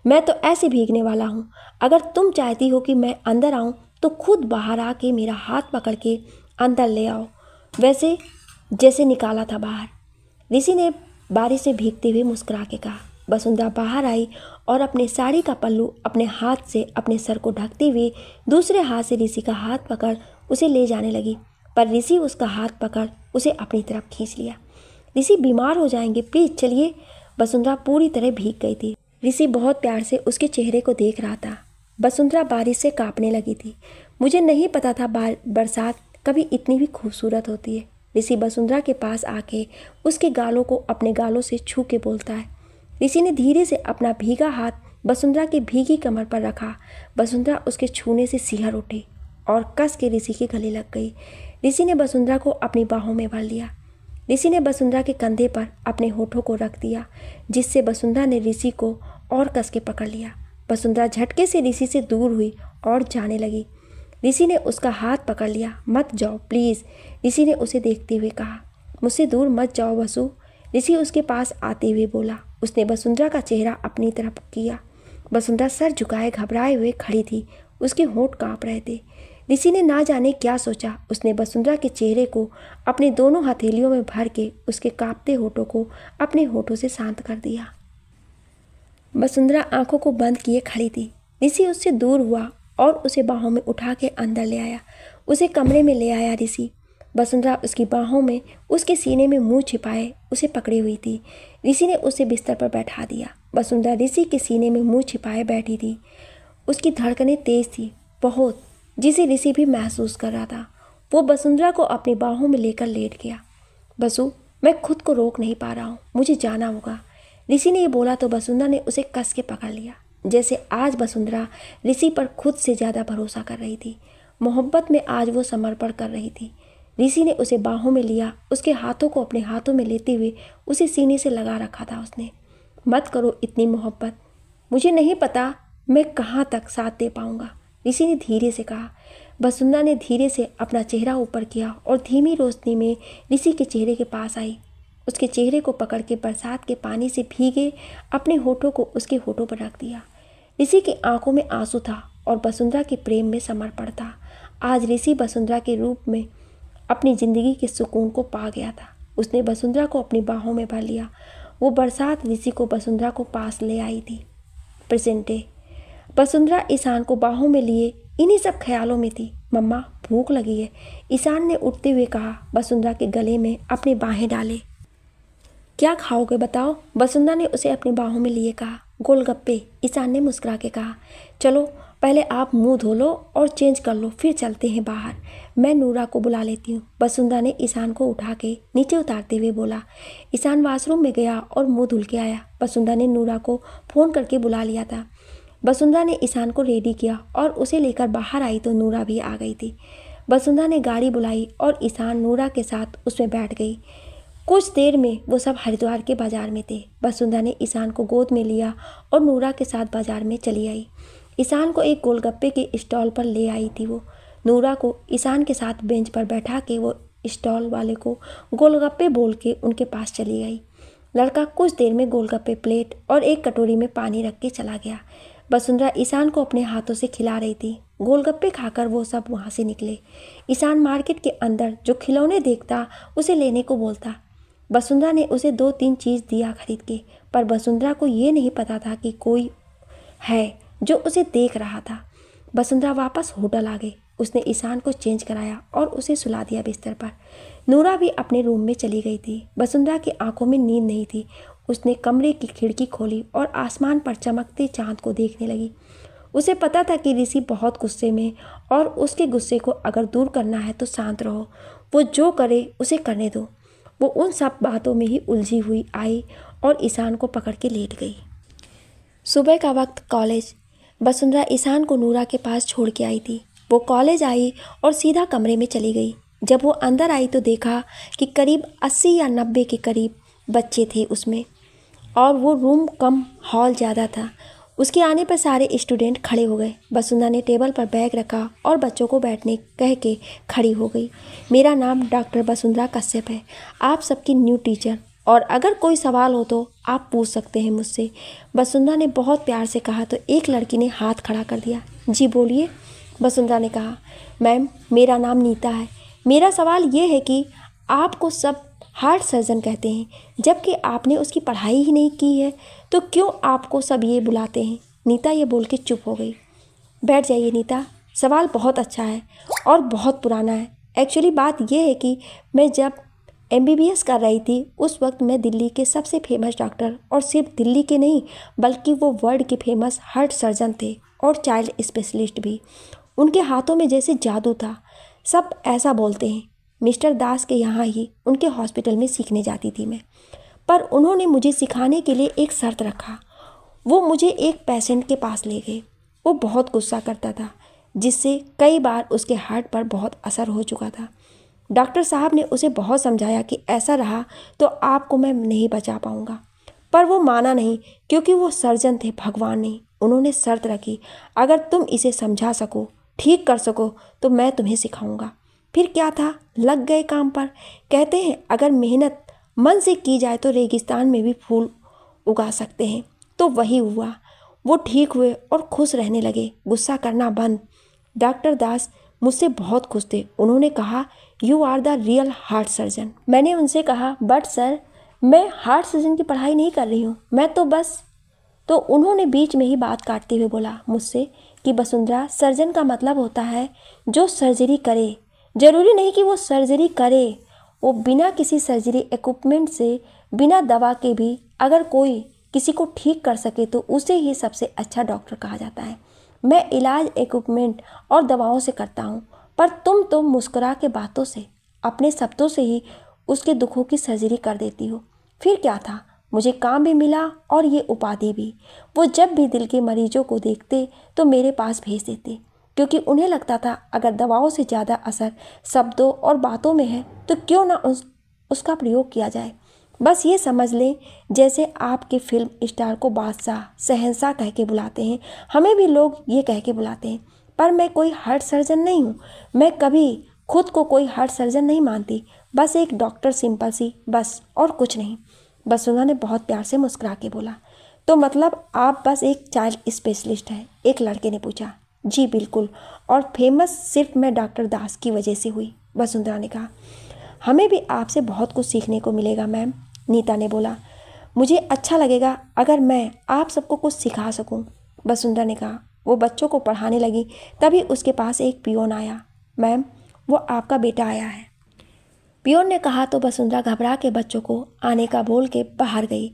मैं तो ऐसे भीगने वाला हूँ अगर तुम चाहती हो कि मैं अंदर आऊँ तो खुद बाहर आके मेरा हाथ पकड़ के अंदर ले आओ वैसे जैसे निकाला था बाहर ऋषि ने बारिश से भीगते हुए मुस्कुरा के कहा वसुंधरा बाहर आई और अपने साड़ी का पल्लू अपने हाथ से अपने सर को ढकते हुए दूसरे हाथ से ऋषि का हाथ पकड़ उसे ले जाने लगी पर ऋषि उसका हाथ पकड़ उसे अपनी तरफ खींच लिया ऋषि बीमार हो जाएंगे प्लीज चलिए वसुंधरा पूरी तरह भीग गई थी ऋषि बहुत प्यार से उसके चेहरे को देख रहा था वसुंधरा बारिश से कांपने लगी थी मुझे नहीं पता था बरसात कभी इतनी भी खूबसूरत होती है ऋषि वसुंधरा के पास आके उसके गालों को अपने गालों से छू के बोलता है ऋषि ने धीरे से अपना भीगा हाथ वसुंधरा की भीगी कमर पर रखा वसुंधरा उसके छूने से सिहर उठी और कस के ऋषि के गले लग गई ऋषि ने वसुंधरा को अपनी बाहों में भर लिया ऋषि ने वसुंधरा के कंधे पर अपने होठों को रख दिया जिससे वसुंधरा ने ऋषि को और कस के पकड़ लिया वसुंधरा झटके से ऋषि से दूर हुई और जाने लगी ऋषि ने उसका हाथ पकड़ लिया मत जाओ प्लीज़ ऋषि ने उसे देखते हुए कहा मुझसे दूर मत जाओ वसु ऋषि उसके पास आते हुए बोला उसने वसुंधरा का चेहरा अपनी तरफ किया वसुंधरा सर झुकाए घबराए हुए खड़ी थी उसके होंठ काँप रहे थे ऋषि ने ना जाने क्या सोचा उसने वसुंधरा के चेहरे को अपने दोनों हथेलियों में भर के उसके कांपते होठों को अपने होठों से शांत कर दिया वसुंधरा आंखों को बंद किए खड़ी थी ऋषि उससे दूर हुआ और उसे बाहों में उठा के अंदर ले आया उसे कमरे में ले आया ऋषि वसुंधरा उसकी बाहों में उसके सीने में मुंह छिपाए उसे पकड़ी हुई थी ऋषि ने उसे बिस्तर पर बैठा दिया वसुंधरा ऋषि के सीने में मुंह छिपाए बैठी थी उसकी धड़कनें तेज थी बहुत जिसे ऋषि भी महसूस कर रहा था वो वसुंधरा को अपनी बाहों में लेकर लेट गया बसु मैं खुद को रोक नहीं पा रहा हूँ मुझे जाना होगा ऋषि ने ये बोला तो वसुंधरा ने उसे कस के पकड़ लिया जैसे आज वसुंधरा ऋषि पर खुद से ज़्यादा भरोसा कर रही थी मोहब्बत में आज वो समर्पण कर रही थी ऋषि ने उसे बाहों में लिया उसके हाथों को अपने हाथों में लेते हुए उसे सीने से लगा रखा था उसने मत करो इतनी मोहब्बत मुझे नहीं पता मैं कहाँ तक साथ दे पाऊँगा ऋषि ने धीरे से कहा वसुंधरा ने धीरे से अपना चेहरा ऊपर किया और धीमी रोशनी में ऋषि के चेहरे के पास आई उसके चेहरे को पकड़ के बरसात के पानी से भीगे अपने होठों को उसके होठों पर रख दिया ऋषि की आंखों में आंसू था और वसुंधरा के प्रेम में समर्पण था आज ऋषि वसुंधरा के रूप में अपनी ज़िंदगी के सुकून को पा गया था उसने वसुंधरा को अपनी बाहों में भर लिया वो बरसात ऋषि को वसुंधरा को पास ले आई थी प्रेजेंटे वसुंधरा ईशान को बाहों में लिए इन्हीं सब ख्यालों में थी मम्मा भूख लगी है ईशान ने उठते हुए कहा वसुंधरा के गले में अपनी बाहें डाले क्या खाओगे बताओ वसुंधरा ने उसे अपनी बाहों में लिए कहा गोलगप्पे ईशान ने मुस्कुरा के कहा चलो पहले आप मुंह धो लो और चेंज कर लो फिर चलते हैं बाहर मैं नूरा को बुला लेती हूँ वसुंधरा ने ईशान को उठा के नीचे उतारते हुए बोला ईशान वाशरूम में गया और मुंह धुल के आया वसुंधरा ने नूरा को फ़ोन करके बुला लिया था वसुंधरा ने ईशान को रेडी किया और उसे लेकर बाहर आई तो नूरा भी आ गई थी वसुंधरा ने गाड़ी बुलाई और ईशान नूरा के साथ उसमें बैठ गई कुछ देर में वो सब हरिद्वार के बाज़ार में थे वसुंधरा ने ईशान को गोद में लिया और नूरा के साथ बाज़ार में चली आई ईशान को एक गोलगप्पे के स्टॉल पर ले आई थी वो नूरा को ईशान के साथ बेंच पर बैठा के वो स्टॉल वाले को गोलगप्पे बोल के उनके पास चली गई लड़का कुछ देर में गोलगप्पे प्लेट और एक कटोरी में पानी रख के चला गया वसुंधरा ईशान को अपने हाथों से खिला रही थी गोलगप्पे खाकर वो सब वहाँ से निकले ईशान मार्केट के अंदर जो खिलौने देखता उसे लेने को बोलता वसुंधरा ने उसे दो तीन चीज़ दिया खरीद के पर वसुंधरा को ये नहीं पता था कि कोई है जो उसे देख रहा था वसुंधरा वापस होटल आ गई उसने ईशान को चेंज कराया और उसे सुला दिया बिस्तर पर नूरा भी अपने रूम में चली गई थी वसुंधरा की आंखों में नींद नहीं थी उसने कमरे की खिड़की खोली और आसमान पर चमकते चांद को देखने लगी उसे पता था कि ऋषि बहुत गुस्से में और उसके गुस्से को अगर दूर करना है तो शांत रहो वो जो करे उसे करने दो वो उन सब बातों में ही उलझी हुई आई और ईशान को पकड़ के लेट गई सुबह का वक्त कॉलेज वसुंधरा ईशान को नूरा के पास छोड़ के आई थी वो कॉलेज आई और सीधा कमरे में चली गई जब वो अंदर आई तो देखा कि करीब अस्सी या नब्बे के करीब बच्चे थे उसमें और वो रूम कम हॉल ज़्यादा था उसके आने पर सारे स्टूडेंट खड़े हो गए वसुंधा ने टेबल पर बैग रखा और बच्चों को बैठने कह के खड़ी हो गई मेरा नाम डॉक्टर वसुंधरा कश्यप है आप सबकी न्यू टीचर और अगर कोई सवाल हो तो आप पूछ सकते हैं मुझसे वसुंधरा ने बहुत प्यार से कहा तो एक लड़की ने हाथ खड़ा कर दिया जी बोलिए वसुंधरा ने कहा मैम मेरा नाम नीता है मेरा सवाल ये है कि आपको सब हार्ट सर्जन कहते हैं जबकि आपने उसकी पढ़ाई ही नहीं की है तो क्यों आपको सब ये बुलाते हैं नीता ये बोल के चुप हो गई बैठ जाइए नीता सवाल बहुत अच्छा है और बहुत पुराना है एक्चुअली बात यह है कि मैं जब एम कर रही थी उस वक्त मैं दिल्ली के सबसे फेमस डॉक्टर और सिर्फ दिल्ली के नहीं बल्कि वो वर्ल्ड के फेमस हार्ट सर्जन थे और चाइल्ड स्पेशलिस्ट भी उनके हाथों में जैसे जादू था सब ऐसा बोलते हैं मिस्टर दास के यहाँ ही उनके हॉस्पिटल में सीखने जाती थी मैं पर उन्होंने मुझे सिखाने के लिए एक शर्त रखा वो मुझे एक पेशेंट के पास ले गए वो बहुत गुस्सा करता था जिससे कई बार उसके हार्ट पर बहुत असर हो चुका था डॉक्टर साहब ने उसे बहुत समझाया कि ऐसा रहा तो आपको मैं नहीं बचा पाऊँगा पर वो माना नहीं क्योंकि वो सर्जन थे भगवान नहीं उन्होंने शर्त रखी अगर तुम इसे समझा सको ठीक कर सको तो मैं तुम्हें सिखाऊंगा फिर क्या था लग गए काम पर कहते हैं अगर मेहनत मन से की जाए तो रेगिस्तान में भी फूल उगा सकते हैं तो वही हुआ वो ठीक हुए और खुश रहने लगे गुस्सा करना बंद डॉक्टर दास मुझसे बहुत खुश थे उन्होंने कहा you are the real heart surgeon मैंने उनसे कहा बट सर मैं हार्ट सर्जन की पढ़ाई नहीं कर रही हूँ मैं तो बस तो उन्होंने बीच में ही बात काटते हुए बोला मुझसे कि वसुंधरा सर्जन का मतलब होता है जो सर्जरी करे ज़रूरी नहीं कि वो सर्जरी करे वो बिना किसी सर्जरी इक्विपमेंट से बिना दवा के भी अगर कोई किसी को ठीक कर सके तो उसे ही सबसे अच्छा डॉक्टर कहा जाता है मैं इलाज इक्विपमेंट और दवाओं से करता हूँ पर तुम तो मुस्कुरा के बातों से अपने शब्दों से ही उसके दुखों की सर्जरी कर देती हो फिर क्या था मुझे काम भी मिला और ये उपाधि भी वो जब भी दिल के मरीजों को देखते तो मेरे पास भेज देते क्योंकि उन्हें लगता था अगर दवाओं से ज़्यादा असर शब्दों और बातों में है तो क्यों ना उस, उसका प्रयोग किया जाए बस ये समझ लें जैसे आपके फिल्म स्टार को बादशाह सहनशाह कह के बुलाते हैं हमें भी लोग ये कह के बुलाते हैं पर मैं कोई हार्ट सर्जन नहीं हूँ मैं कभी खुद को कोई हार्ट सर्जन नहीं मानती बस एक डॉक्टर सिंपल सी बस और कुछ नहीं बस उन्होंने बहुत प्यार से मुस्कुरा के बोला तो मतलब आप बस एक चाइल्ड स्पेशलिस्ट हैं एक लड़के ने पूछा जी बिल्कुल और फेमस सिर्फ मैं डॉक्टर दास की वजह से हुई वसुंधरा ने कहा हमें भी आपसे बहुत कुछ सीखने को मिलेगा मैम नीता ने बोला मुझे अच्छा लगेगा अगर मैं आप सबको कुछ सिखा सकूं वसुंधरा ने कहा वो बच्चों को पढ़ाने लगी तभी उसके पास एक पियोन आया मैम वो आपका बेटा आया है पियोन ने कहा तो वसुंधरा घबरा के बच्चों को आने का बोल के बाहर गई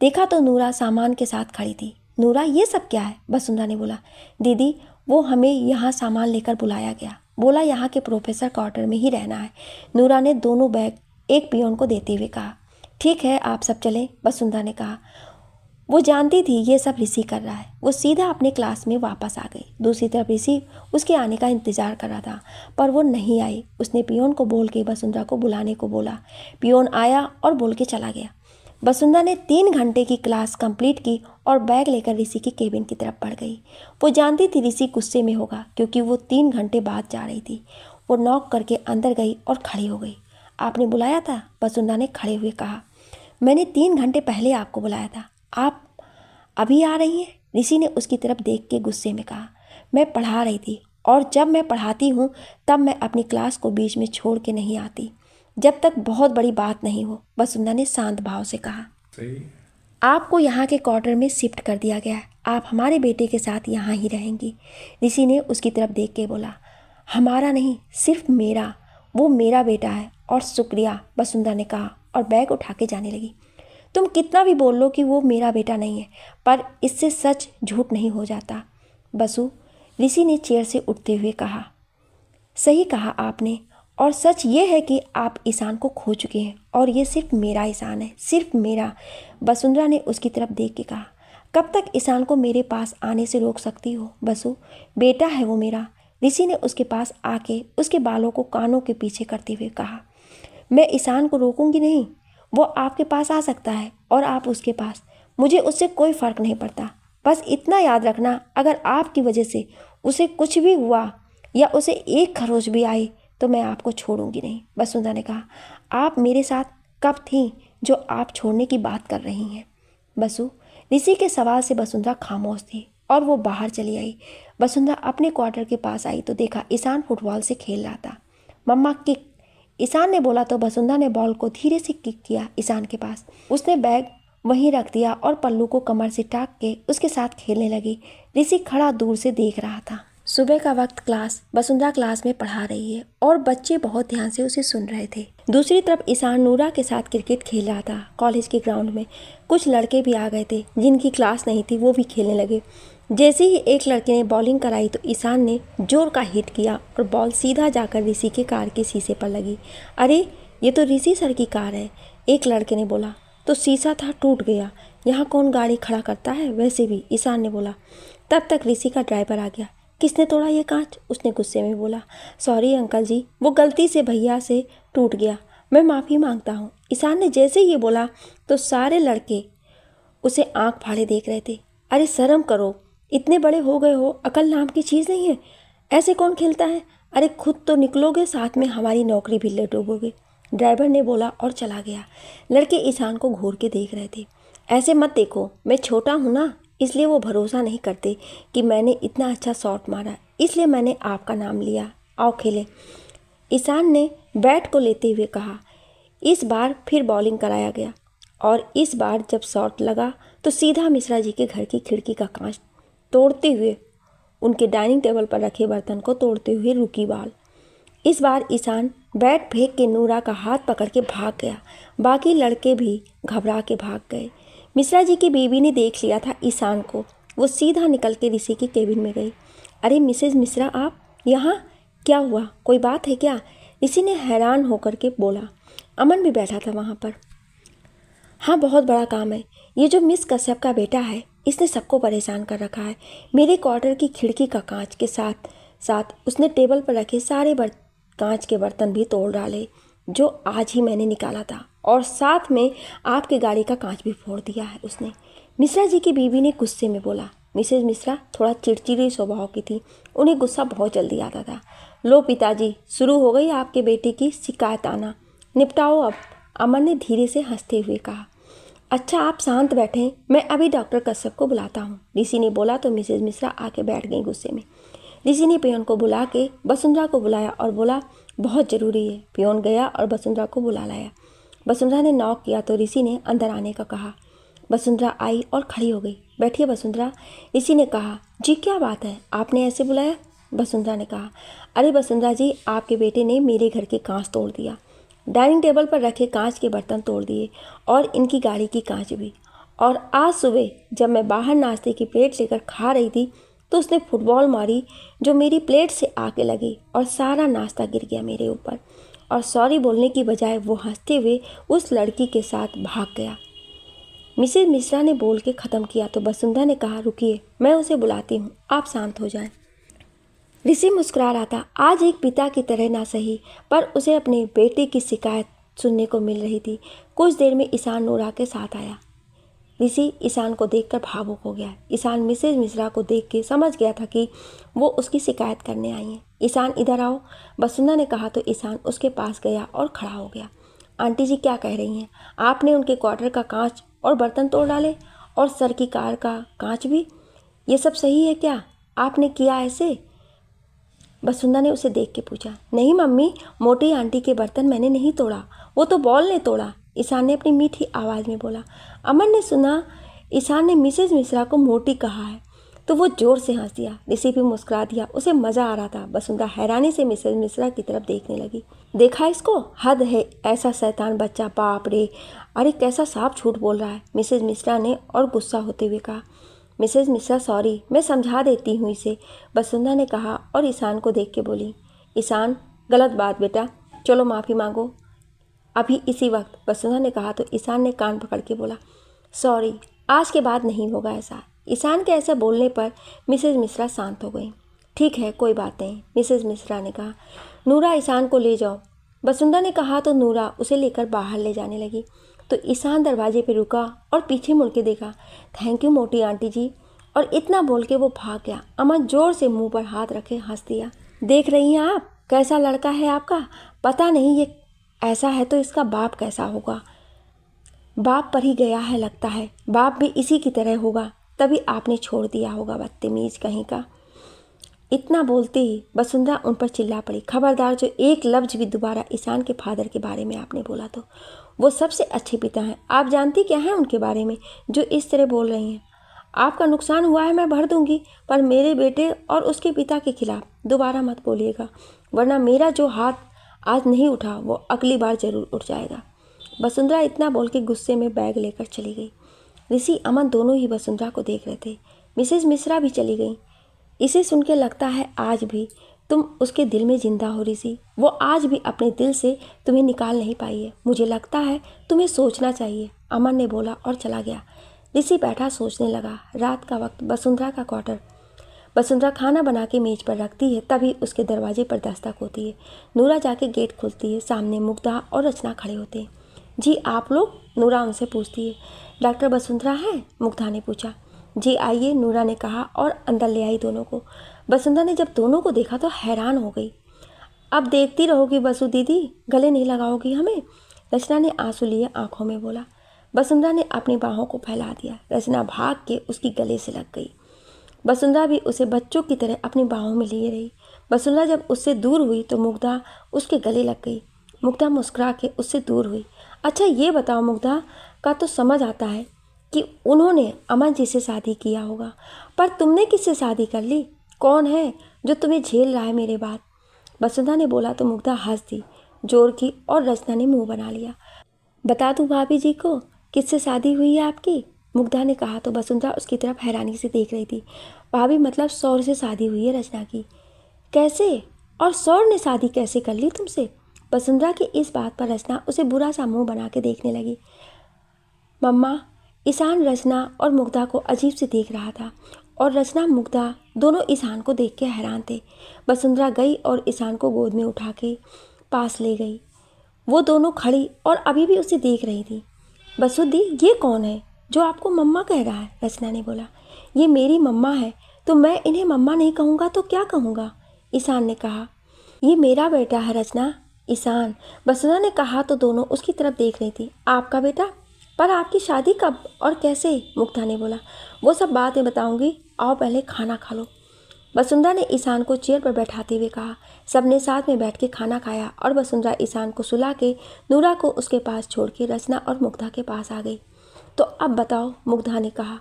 देखा तो नूरा सामान के साथ खड़ी थी नूरा ये सब क्या है वसुंधरा ने बोला दीदी वो हमें यहाँ सामान लेकर बुलाया गया बोला यहाँ के प्रोफेसर क्वार्टर में ही रहना है नूरा ने दोनों बैग एक पियोन को देते हुए कहा ठीक है आप सब चलें वसुंधा ने कहा वो जानती थी ये सब ऋषि कर रहा है वो सीधा अपने क्लास में वापस आ गई दूसरी तरफ ऋषि उसके आने का इंतज़ार कर रहा था पर वो नहीं आई उसने पियोन को बोल के वसुंधरा को बुलाने को बोला पियोन आया और बोल के चला गया वसुंधरा ने तीन घंटे की क्लास कंप्लीट की और बैग लेकर ऋषि की केबिन की तरफ बढ़ गई वो जानती थी ऋषि गुस्से में होगा क्योंकि वो तीन घंटे बाद जा रही थी वो नॉक करके अंदर गई और खड़ी हो गई आपने बुलाया था वसुंधरा ने खड़े हुए कहा मैंने तीन घंटे पहले आपको बुलाया था आप अभी आ रही हैं ऋषि ने उसकी तरफ देख के गुस्से में कहा मैं पढ़ा रही थी और जब मैं पढ़ाती हूँ तब मैं अपनी क्लास को बीच में छोड़ के नहीं आती जब तक बहुत बड़ी बात नहीं हो वसुंधरा ने शांत भाव से कहा आपको यहाँ के क्वार्टर में शिफ्ट कर दिया गया है आप हमारे बेटे के साथ यहाँ ही रहेंगी ऋषि ने उसकी तरफ देख के बोला हमारा नहीं सिर्फ मेरा वो मेरा बेटा है और शुक्रिया वसुंधरा ने कहा और बैग उठा के जाने लगी तुम कितना भी बोल लो कि वो मेरा बेटा नहीं है पर इससे सच झूठ नहीं हो जाता बसु ऋषि ने चेयर से उठते हुए कहा सही कहा आपने और सच ये है कि आप ईशान को खो चुके हैं और ये सिर्फ मेरा ईशान है सिर्फ मेरा वसुंधरा ने उसकी तरफ देख के कहा कब तक ईशान को मेरे पास आने से रोक सकती हो बसु बेटा है वो मेरा ऋषि ने उसके पास आके उसके बालों को कानों के पीछे करते हुए कहा मैं ईशान को रोकूंगी नहीं वो आपके पास आ सकता है और आप उसके पास मुझे उससे कोई फ़र्क नहीं पड़ता बस इतना याद रखना अगर आपकी वजह से उसे कुछ भी हुआ या उसे एक खरोच भी आई तो मैं आपको छोड़ूंगी नहीं वसुंधरा ने कहा आप मेरे साथ कब थीं जो आप छोड़ने की बात कर रही हैं बसु ऋषि के सवाल से वसुंधरा खामोश थी और वो बाहर चली आई वसुंधरा अपने क्वार्टर के पास आई तो देखा ईशान फुटबॉल से खेल रहा था मम्मा किक ईशान ने बोला तो वसुंधरा ने बॉल को धीरे से किक किया ईशान के पास उसने बैग वहीं रख दिया और पल्लू को कमर से टाक के उसके साथ खेलने लगी ऋषि खड़ा दूर से देख रहा था सुबह का वक्त क्लास वसुंधरा क्लास में पढ़ा रही है और बच्चे बहुत ध्यान से उसे सुन रहे थे दूसरी तरफ ईशान नूरा के साथ क्रिकेट खेल रहा था कॉलेज के ग्राउंड में कुछ लड़के भी आ गए थे जिनकी क्लास नहीं थी वो भी खेलने लगे जैसे ही एक लड़के ने बॉलिंग कराई तो ईशान ने जोर का हिट किया और बॉल सीधा जाकर ऋषि के कार के शीशे पर लगी अरे ये तो ऋषि सर की कार है एक लड़के ने बोला तो शीशा था टूट गया यहाँ कौन गाड़ी खड़ा करता है वैसे भी ईशान ने बोला तब तक ऋषि का ड्राइवर आ गया किसने तोड़ा ये कांच उसने गुस्से में बोला सॉरी अंकल जी वो गलती से भैया से टूट गया मैं माफ़ी मांगता हूँ ईशान ने जैसे ये बोला तो सारे लड़के उसे आंख फाड़े देख रहे थे अरे शर्म करो इतने बड़े हो गए हो अकल नाम की चीज़ नहीं है ऐसे कौन खेलता है अरे खुद तो निकलोगे साथ में हमारी नौकरी भी लटोगे ड्राइवर ने बोला और चला गया लड़के ईशान को घूर के देख रहे थे ऐसे मत देखो मैं छोटा हूँ ना इसलिए वो भरोसा नहीं करते कि मैंने इतना अच्छा शॉट मारा इसलिए मैंने आपका नाम लिया आओ खेले ईशान ने बैट को लेते हुए कहा इस बार फिर बॉलिंग कराया गया और इस बार जब शॉट लगा तो सीधा मिश्रा जी के घर की खिड़की का कांच तोड़ते हुए उनके डाइनिंग टेबल पर रखे बर्तन को तोड़ते हुए रुकी बाल इस बार ईशान बैट फेंक के नूरा का हाथ पकड़ के भाग गया बाकी लड़के भी घबरा के भाग गए मिश्रा जी की बीवी ने देख लिया था ईशान को वो सीधा निकल के ऋषि के केबिन में गई अरे मिसेज मिश्रा आप यहाँ क्या हुआ कोई बात है क्या ऋषि ने हैरान होकर के बोला अमन भी बैठा था वहाँ पर हाँ बहुत बड़ा काम है ये जो मिस कश्यप का बेटा है इसने सबको परेशान कर रखा है मेरे क्वार्टर की खिड़की का कांच के साथ साथ उसने टेबल पर रखे सारे कांच के बर्तन भी तोड़ डाले जो आज ही मैंने निकाला था और साथ में आपकी गाड़ी का कांच भी फोड़ दिया है उसने मिश्रा जी की बीवी ने गुस्से में बोला मिसेज मिश्रा थोड़ा चिड़चिड़ी स्वभाव की थी उन्हें गुस्सा बहुत जल्दी आता था लो पिताजी शुरू हो गई आपके बेटे की शिकायत आना निपटाओ अब अमर ने धीरे से हंसते हुए कहा अच्छा आप शांत बैठे मैं अभी डॉक्टर कश्यप को बुलाता हूँ ऋषि ने बोला तो मिसेज मिश्रा आके बैठ गई गुस्से में ऋषि ने पियन को बुला के वसुंधरा को बुलाया और बोला बहुत ज़रूरी है पियोन गया और वसुंधरा को बुला लाया वसुंधरा ने नॉक किया तो ऋषि ने अंदर आने का कहा वसुंधरा आई और खड़ी हो गई बैठिए वसुंधरा ऋषि ने कहा जी क्या बात है आपने ऐसे बुलाया वसुंधरा ने कहा अरे वसुंधरा जी आपके बेटे ने मेरे घर के कांच तोड़ दिया डाइनिंग टेबल पर रखे कांच के बर्तन तोड़ दिए और इनकी गाड़ी की कांच भी और आज सुबह जब मैं बाहर नाश्ते की प्लेट लेकर खा रही थी तो उसने फुटबॉल मारी जो मेरी प्लेट से आके लगी और सारा नाश्ता गिर गया मेरे ऊपर और सॉरी बोलने की बजाय वो हंसते हुए उस लड़की के साथ भाग गया मिसेज मिश्रा ने बोल के ख़त्म किया तो वसुंधरा ने कहा रुकिए मैं उसे बुलाती हूँ आप शांत हो जाएं। ऋषि मुस्कुरा रहा था आज एक पिता की तरह ना सही पर उसे अपने बेटे की शिकायत सुनने को मिल रही थी कुछ देर में ईशान नूरा के साथ आया ऋषि ईशान को देख भावुक हो गया ईशान मिसेज मिश्रा को देख के समझ गया था कि वो उसकी शिकायत करने आई हैं ईशान इधर आओ वसुंधा ने कहा तो ईशान उसके पास गया और खड़ा हो गया आंटी जी क्या कह रही हैं आपने उनके क्वार्टर का कांच और बर्तन तोड़ डाले और सर की कार का कांच भी ये सब सही है क्या आपने किया ऐसे वसुंधा ने उसे देख के पूछा नहीं मम्मी मोटी आंटी के बर्तन मैंने नहीं तोड़ा वो तो बॉल ने तोड़ा ईशान ने अपनी मीठी आवाज़ में बोला अमन ने सुना ईशान ने मिसेज मिश्रा को मोटी कहा है तो वो जोर से हंस दिया ऋषि भी मुस्कुरा दिया उसे मज़ा आ रहा था वसुंधरा हैरानी से मिसेज मिश्रा की तरफ देखने लगी देखा इसको हद है ऐसा शैतान बच्चा बाप रे अरे कैसा साफ झूठ बोल रहा है मिसेज मिश्रा ने और गुस्सा होते हुए कहा मिसेज मिश्रा सॉरी मैं समझा देती हूँ इसे वसुंधरा ने कहा और ईशान को देख के बोली ईशान गलत बात बेटा चलो माफ़ी मांगो अभी इसी वक्त वसुंधरा ने कहा तो ईशान ने कान पकड़ के बोला सॉरी आज के बाद नहीं होगा ऐसा ईशान के ऐसा बोलने पर मिसेज मिश्रा शांत हो गई ठीक है कोई बात नहीं मिसेज मिश्रा ने कहा नूरा ईशान को ले जाओ वसुंधरा ने कहा तो नूरा उसे लेकर बाहर ले जाने लगी तो ईशान दरवाजे पर रुका और पीछे मुड़ के देखा थैंक यू मोटी आंटी जी और इतना बोल के वो भाग गया अमन जोर से मुंह पर हाथ रखे हंस दिया देख रही हैं आप कैसा लड़का है आपका पता नहीं ये ऐसा है तो इसका बाप कैसा होगा बाप पर ही गया है लगता है बाप भी इसी की तरह होगा तभी आपने छोड़ दिया होगा बदतमीज़ कहीं का इतना बोलते ही वसुंधरा उन पर चिल्ला पड़ी खबरदार जो एक लफ्ज भी दोबारा ईशान के फादर के बारे में आपने बोला तो वो सबसे अच्छे पिता हैं आप जानती क्या हैं उनके बारे में जो इस तरह बोल रही हैं आपका नुकसान हुआ है मैं भर दूंगी पर मेरे बेटे और उसके पिता के खिलाफ दोबारा मत बोलिएगा वरना मेरा जो हाथ आज नहीं उठा वो अगली बार जरूर उठ जाएगा वसुंधरा इतना बोल के गुस्से में बैग लेकर चली गई ऋषि अमन दोनों ही वसुंधरा को देख रहे थे मिसेज मिश्रा भी चली गई इसे सुन के लगता है आज भी तुम उसके दिल में ज़िंदा हो ऋषि वो आज भी अपने दिल से तुम्हें निकाल नहीं पाई है मुझे लगता है तुम्हें सोचना चाहिए अमन ने बोला और चला गया ऋषि बैठा सोचने लगा रात का वक्त वसुंधरा का क्वार्टर वसुंधरा खाना बना के मेज़ पर रखती है तभी उसके दरवाजे पर दस्तक होती है नूरा जाके गेट खोलती है सामने मुग्धा और रचना खड़े होते हैं जी आप लोग नूरा उनसे पूछती है डॉक्टर वसुंधरा है मुग्धा ने पूछा जी आइए नूरा ने कहा और अंदर ले आई दोनों को वसुंधरा ने जब दोनों को देखा तो हैरान हो गई अब देखती रहोगी वसु दीदी गले नहीं लगाओगी हमें रचना ने आंसू लिए आंखों में बोला वसुंधरा ने अपनी बाहों को फैला दिया रचना भाग के उसकी गले से लग गई वसुंधरा भी उसे बच्चों की तरह अपनी बाहों में लिए रही वसुंधरा जब उससे दूर हुई तो मुग्धा उसके गले लग गई मुग्धा मुस्कुरा के उससे दूर हुई अच्छा ये बताओ मुग्धा का तो समझ आता है कि उन्होंने अमन जी से शादी किया होगा पर तुमने किससे शादी कर ली कौन है जो तुम्हें झेल रहा है मेरे बाद वसुंधरा ने बोला तो मुग्धा हंस दी जोर की और रचना ने मुंह बना लिया बता दूँ भाभी जी को किससे शादी हुई है आपकी मुग्धा ने कहा तो वसुंधरा उसकी तरफ हैरानी से देख रही थी भाभी मतलब सौर से शादी हुई है रचना की कैसे और सौर ने शादी कैसे कर ली तुमसे वसुंधरा की इस बात पर रचना उसे बुरा सा मुंह बना के देखने लगी मम्मा ईशान रचना और मुग्धा को अजीब से देख रहा था और रचना मुग्धा दोनों ईशान को देख के हैरान थे वसुंधरा गई और ईशान को गोद में उठा के पास ले गई वो दोनों खड़ी और अभी भी उसे देख रही थी वसुदी ये कौन है जो आपको मम्मा कह रहा है रचना ने बोला ये मेरी मम्मा है तो मैं इन्हें मम्मा नहीं कहूँगा तो क्या कहूँगा ईशान ने कहा ये मेरा बेटा है रचना ईशान बसरा ने कहा तो दोनों उसकी तरफ देख रही थी आपका बेटा पर आपकी शादी कब और कैसे मुक्ता ने बोला वो सब बातें बताऊंगी आओ पहले खाना खा लो वसुंधरा ने ईशान को चेयर पर बैठाते हुए कहा सब ने साथ में बैठ के खाना खाया और वसुंधरा ईशान को सुला के नूरा को उसके पास छोड़ के रचना और मुग्धा के पास आ गई तो अब बताओ मुग्धा ने कहा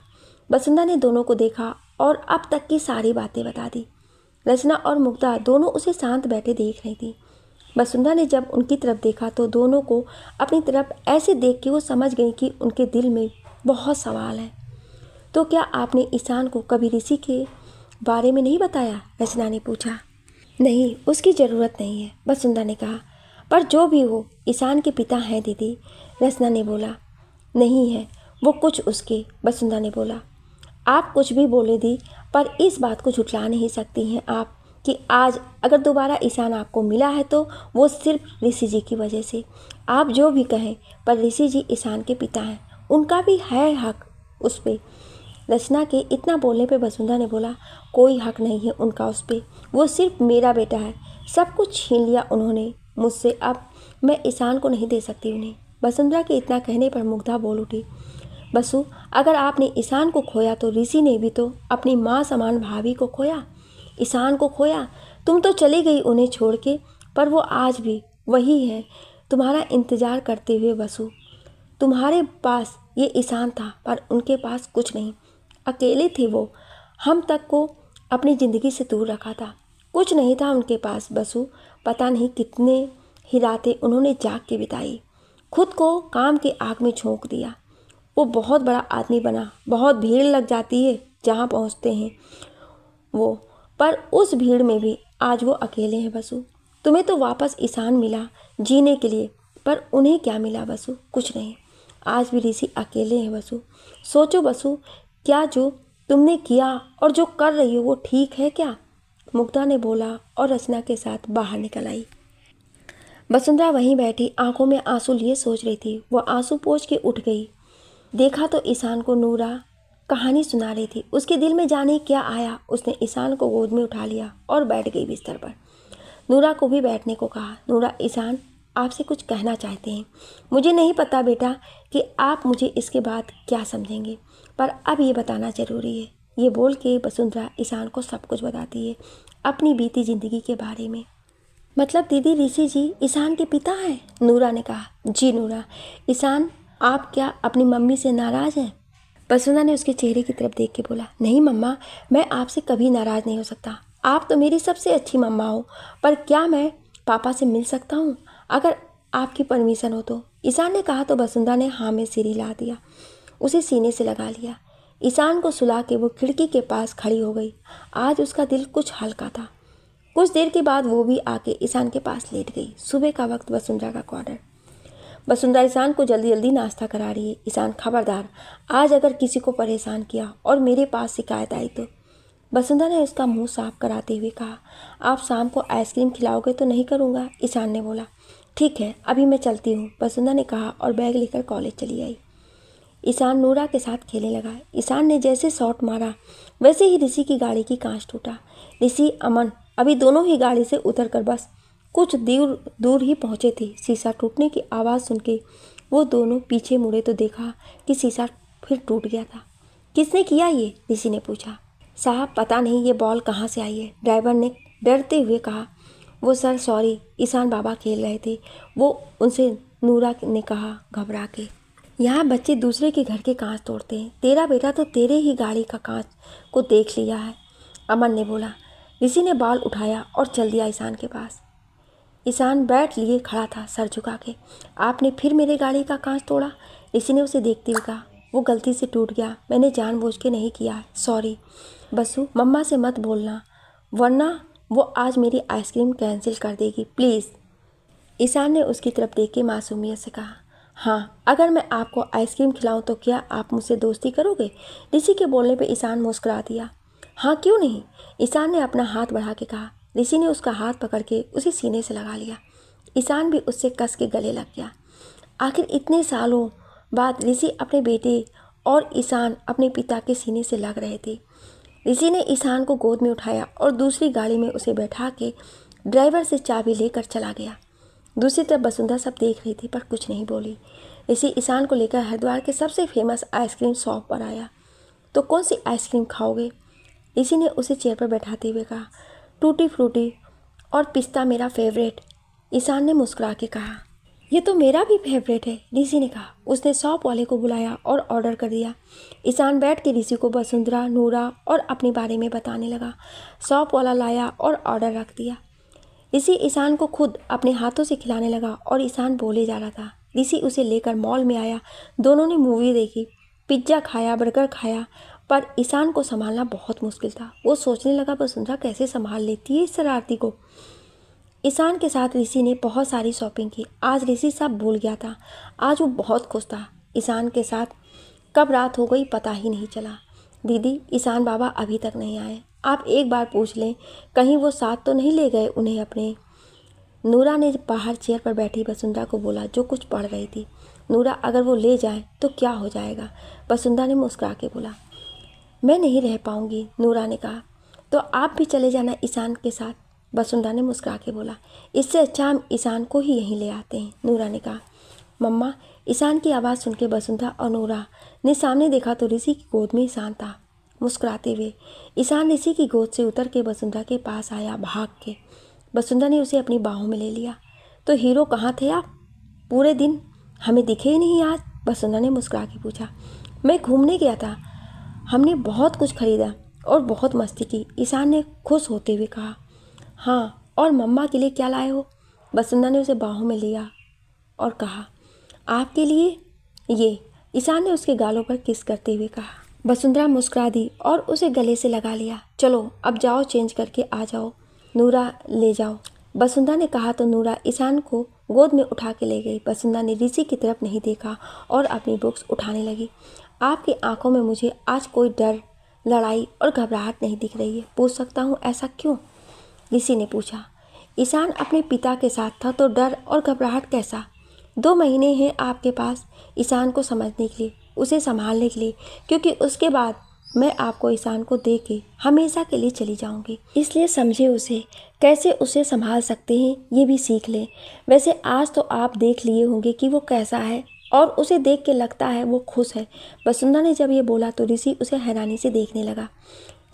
बसंदा ने दोनों को देखा और अब तक की सारी बातें बता दी रचना और मुग्धा दोनों उसे शांत बैठे देख रही थी बसुंधा ने जब उनकी तरफ देखा तो दोनों को अपनी तरफ ऐसे देख के वो समझ गई कि उनके दिल में बहुत सवाल है तो क्या आपने ईशान को कभी ऋषि के बारे में नहीं बताया रचना ने पूछा नहीं उसकी ज़रूरत नहीं है बसुंधा ने कहा पर जो भी हो ईशान के पिता हैं दीदी रचना ने बोला नहीं है वो कुछ उसके बसुंधा ने बोला आप कुछ भी बोले दी पर इस बात को झुटला नहीं सकती हैं आप कि आज अगर दोबारा ईशान आपको मिला है तो वो सिर्फ ऋषि जी की वजह से आप जो भी कहें पर ऋषि जी ईशान के पिता हैं उनका भी है हक उस पर रचना के इतना बोलने पे वसुंधा ने बोला कोई हक नहीं है उनका उस पर वो सिर्फ मेरा बेटा है सब कुछ छीन लिया उन्होंने मुझसे अब मैं ईशान को नहीं दे सकती उन्हें वसुंधरा के इतना कहने पर मुग्धा बोल उठी बसु अगर आपने ईशान को खोया तो ऋषि ने भी तो अपनी माँ समान भाभी को खोया ईशान को खोया तुम तो चली गई उन्हें छोड़ के पर वो आज भी वही है तुम्हारा इंतज़ार करते हुए बसु तुम्हारे पास ये ईशान था पर उनके पास कुछ नहीं अकेले थे वो हम तक को अपनी ज़िंदगी से दूर रखा था कुछ नहीं था उनके पास बसु पता नहीं कितने ही रातें उन्होंने जाग के बिताई खुद को काम के आग में झोंक दिया वो बहुत बड़ा आदमी बना बहुत भीड़ लग जाती है जहाँ पहुँचते हैं वो पर उस भीड़ में भी आज वो अकेले हैं बसु तुम्हें तो वापस ईशान मिला जीने के लिए पर उन्हें क्या मिला बसु कुछ नहीं आज भी ऋषि अकेले हैं बसु सोचो बसु क्या जो तुमने किया और जो कर रही हो वो ठीक है क्या मुग्धा ने बोला और रचना के साथ बाहर निकल आई वसुंधरा वहीं बैठी आंखों में आंसू लिए सोच रही थी वह आंसू पोछ के उठ गई देखा तो ईशान को नूरा कहानी सुना रही थी उसके दिल में जाने क्या आया उसने ईशान को गोद में उठा लिया और बैठ गई बिस्तर पर नूरा को भी बैठने को कहा नूरा ईशान आपसे कुछ कहना चाहते हैं मुझे नहीं पता बेटा कि आप मुझे इसके बाद क्या समझेंगे पर अब ये बताना ज़रूरी है ये बोल के वसुंधरा ईशान को सब कुछ बताती है अपनी बीती ज़िंदगी के बारे में मतलब दीदी ऋषि जी ईशान के पिता हैं नूरा ने कहा जी नूरा ईशान आप क्या अपनी मम्मी से नाराज़ हैं वसुंधरा ने उसके चेहरे की तरफ देख के बोला नहीं मम्मा मैं आपसे कभी नाराज़ नहीं हो सकता आप तो मेरी सबसे अच्छी मम्मा हो पर क्या मैं पापा से मिल सकता हूँ अगर आपकी परमिशन हो तो ईशान ने कहा तो बसुंधा ने हाँ में सिर हिला दिया उसे सीने से लगा लिया ईशान को सुला के वो खिड़की के पास खड़ी हो गई आज उसका दिल कुछ हल्का था कुछ देर के बाद वो भी आके ईशान के पास लेट गई सुबह का वक्त वसुंधरा का क्वार्टर वसुंधरा ईशान को जल्दी जल्दी नाश्ता करा रही है ईशान खबरदार आज अगर किसी को परेशान किया और मेरे पास शिकायत आई तो वसुंधरा ने उसका मुंह साफ कराते हुए कहा आप शाम को आइसक्रीम खिलाओगे तो नहीं करूँगा ईशान ने बोला ठीक है अभी मैं चलती हूँ वसुंधरा ने कहा और बैग लेकर कॉलेज चली आई ईशान नूरा के साथ खेलने लगा ईशान ने जैसे शॉट मारा वैसे ही ऋषि की गाड़ी की कांच टूटा ऋषि अमन अभी दोनों ही गाड़ी से उतर कर बस कुछ दूर दूर ही पहुंचे थे शीशा टूटने की आवाज़ सुन के वो दोनों पीछे मुड़े तो देखा कि शीशा फिर टूट गया था किसने किया ये ऋषि ने पूछा साहब पता नहीं ये बॉल कहाँ से आई है ड्राइवर ने डरते हुए कहा वो सर सॉरी ईशान बाबा खेल रहे थे वो उनसे नूरा ने कहा घबरा के यहाँ बच्चे दूसरे के घर के कांच तोड़ते हैं तेरा बेटा तो तेरे ही गाड़ी का कांच को देख लिया है अमन ने बोला ऋषि ने बाल उठाया और चल दिया ईशान के पास ईशान बैट लिए खड़ा था सर झुका के आपने फिर मेरे गाड़ी का कांच तोड़ा इसी ने उसे देखते हुए कहा वो गलती से टूट गया मैंने जानबूझ के नहीं किया सॉरी बसु मम्मा से मत बोलना वरना वो आज मेरी आइसक्रीम कैंसिल कर देगी प्लीज़ ईशान ने उसकी तरफ देख के मासूमियत से कहा हाँ अगर मैं आपको आइसक्रीम खिलाऊं तो क्या आप मुझसे दोस्ती करोगे ऋषि के बोलने पे ईशान मुस्करा दिया हाँ क्यों नहीं ईशान ने अपना हाथ बढ़ा के कहा ऋषि ने उसका हाथ पकड़ के उसे सीने से लगा लिया ईशान भी उससे कस के गले लग गया आखिर इतने सालों बाद ऋषि अपने बेटे और ईशान अपने पिता के सीने से लग रहे थे ऋषि ने ईशान को गोद में उठाया और दूसरी गाड़ी में उसे बैठा के ड्राइवर से चाबी लेकर चला गया दूसरी तरफ वसुंधरा सब देख रही थी पर कुछ नहीं बोली ऋषि ईशान को लेकर हरिद्वार के सबसे फेमस आइसक्रीम शॉप पर आया तो कौन सी आइसक्रीम खाओगे ऋषि ने उसे चेयर पर बैठाते हुए कहा टूटी फ्रूटी और पिस्ता मेरा फेवरेट ईशान ने मुस्कुरा के कहा यह तो मेरा भी फेवरेट है ऋषि ने कहा उसने शॉप वाले को बुलाया और ऑर्डर कर दिया ईशान बैठ के ऋषि को वसुंधरा नूरा और अपने बारे में बताने लगा शॉप वाला लाया और ऑर्डर रख दिया ऋषि ईशान को खुद अपने हाथों से खिलाने लगा और ईशान बोले जा रहा था ऋषि उसे लेकर मॉल में आया दोनों ने मूवी देखी पिज्ज़ा खाया बर्गर खाया पर ईशान को संभालना बहुत मुश्किल था वो सोचने लगा वसुंधरा कैसे संभाल लेती है इस शरारती को ईशान के साथ ऋषि ने बहुत सारी शॉपिंग की आज ऋषि सब भूल गया था आज वो बहुत खुश था ईशान के साथ कब रात हो गई पता ही नहीं चला दीदी ईशान बाबा अभी तक नहीं आए आप एक बार पूछ लें कहीं वो साथ तो नहीं ले गए उन्हें अपने नूरा ने बाहर चेयर पर बैठी वसुंधरा को बोला जो कुछ पढ़ रही थी नूरा अगर वो ले जाए तो क्या हो जाएगा वसुंधरा ने मुस्करा के बोला मैं नहीं रह पाऊँगी नूरा ने कहा तो आप भी चले जाना ईशान के साथ वसुंधरा ने मुस्करा के बोला इससे अच्छा हम ईशान को ही यहीं ले आते हैं नूरा ने कहा मम्मा ईशान की आवाज़ सुन के वसुंधरा और नूरा ने सामने देखा तो ऋषि की गोद में ईशान था मुस्कुराते हुए ईशान ऋषि की गोद से उतर के वसुंधरा के पास आया भाग के वसुंधरा ने उसे अपनी बाहों में ले लिया तो हीरो कहाँ थे आप पूरे दिन हमें दिखे ही नहीं आज वसुंधरा ने मुस्कुरा के पूछा मैं घूमने गया था हमने बहुत कुछ ख़रीदा और बहुत मस्ती की ईशान ने खुश होते हुए कहा हाँ और मम्मा के लिए क्या लाए हो बसंदा ने उसे बाहों में लिया और कहा आपके लिए ये ईशान ने उसके गालों पर किस करते हुए कहा वसुंधरा मुस्कुरा दी और उसे गले से लगा लिया चलो अब जाओ चेंज करके आ जाओ नूरा ले जाओ बसुंधरा ने कहा तो नूरा ईशान को गोद में उठा के ले गई वसुंधरा ने ऋषि की तरफ नहीं देखा और अपनी बुक्स उठाने लगी आपकी आंखों में मुझे आज कोई डर लड़ाई और घबराहट नहीं दिख रही है पूछ सकता हूँ ऐसा क्यों किसी ने पूछा ईशान अपने पिता के साथ था तो डर और घबराहट कैसा दो महीने हैं आपके पास ईशान को समझने के लिए उसे संभालने के लिए क्योंकि उसके बाद मैं आपको ईशान को दे के हमेशा के लिए चली जाऊंगी इसलिए समझे उसे कैसे उसे संभाल सकते हैं ये भी सीख लें वैसे आज तो आप देख लिए होंगे कि वो कैसा है और उसे देख के लगता है वो खुश है वसुंधरा ने जब ये बोला तो ऋषि उसे हैरानी से देखने लगा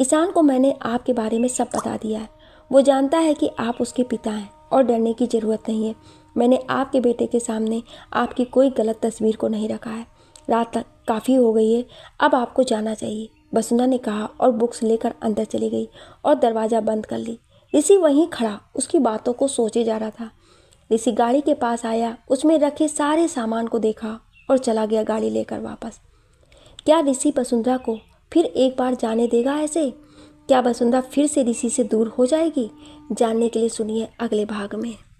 ईशान को मैंने आपके बारे में सब बता दिया है वो जानता है कि आप उसके पिता हैं और डरने की ज़रूरत नहीं है मैंने आपके बेटे के सामने आपकी कोई गलत तस्वीर को नहीं रखा है रात तक काफ़ी हो गई है अब आपको जाना चाहिए वसुंधरा ने कहा और बुक्स लेकर अंदर चली गई और दरवाज़ा बंद कर ली ऋषि वहीं खड़ा उसकी बातों को सोचे जा रहा था ऋषि गाड़ी के पास आया उसमें रखे सारे सामान को देखा और चला गया गाड़ी लेकर वापस क्या ऋषि वसुंधरा को फिर एक बार जाने देगा ऐसे क्या वसुंधरा फिर से ऋषि से दूर हो जाएगी जानने के लिए सुनिए अगले भाग में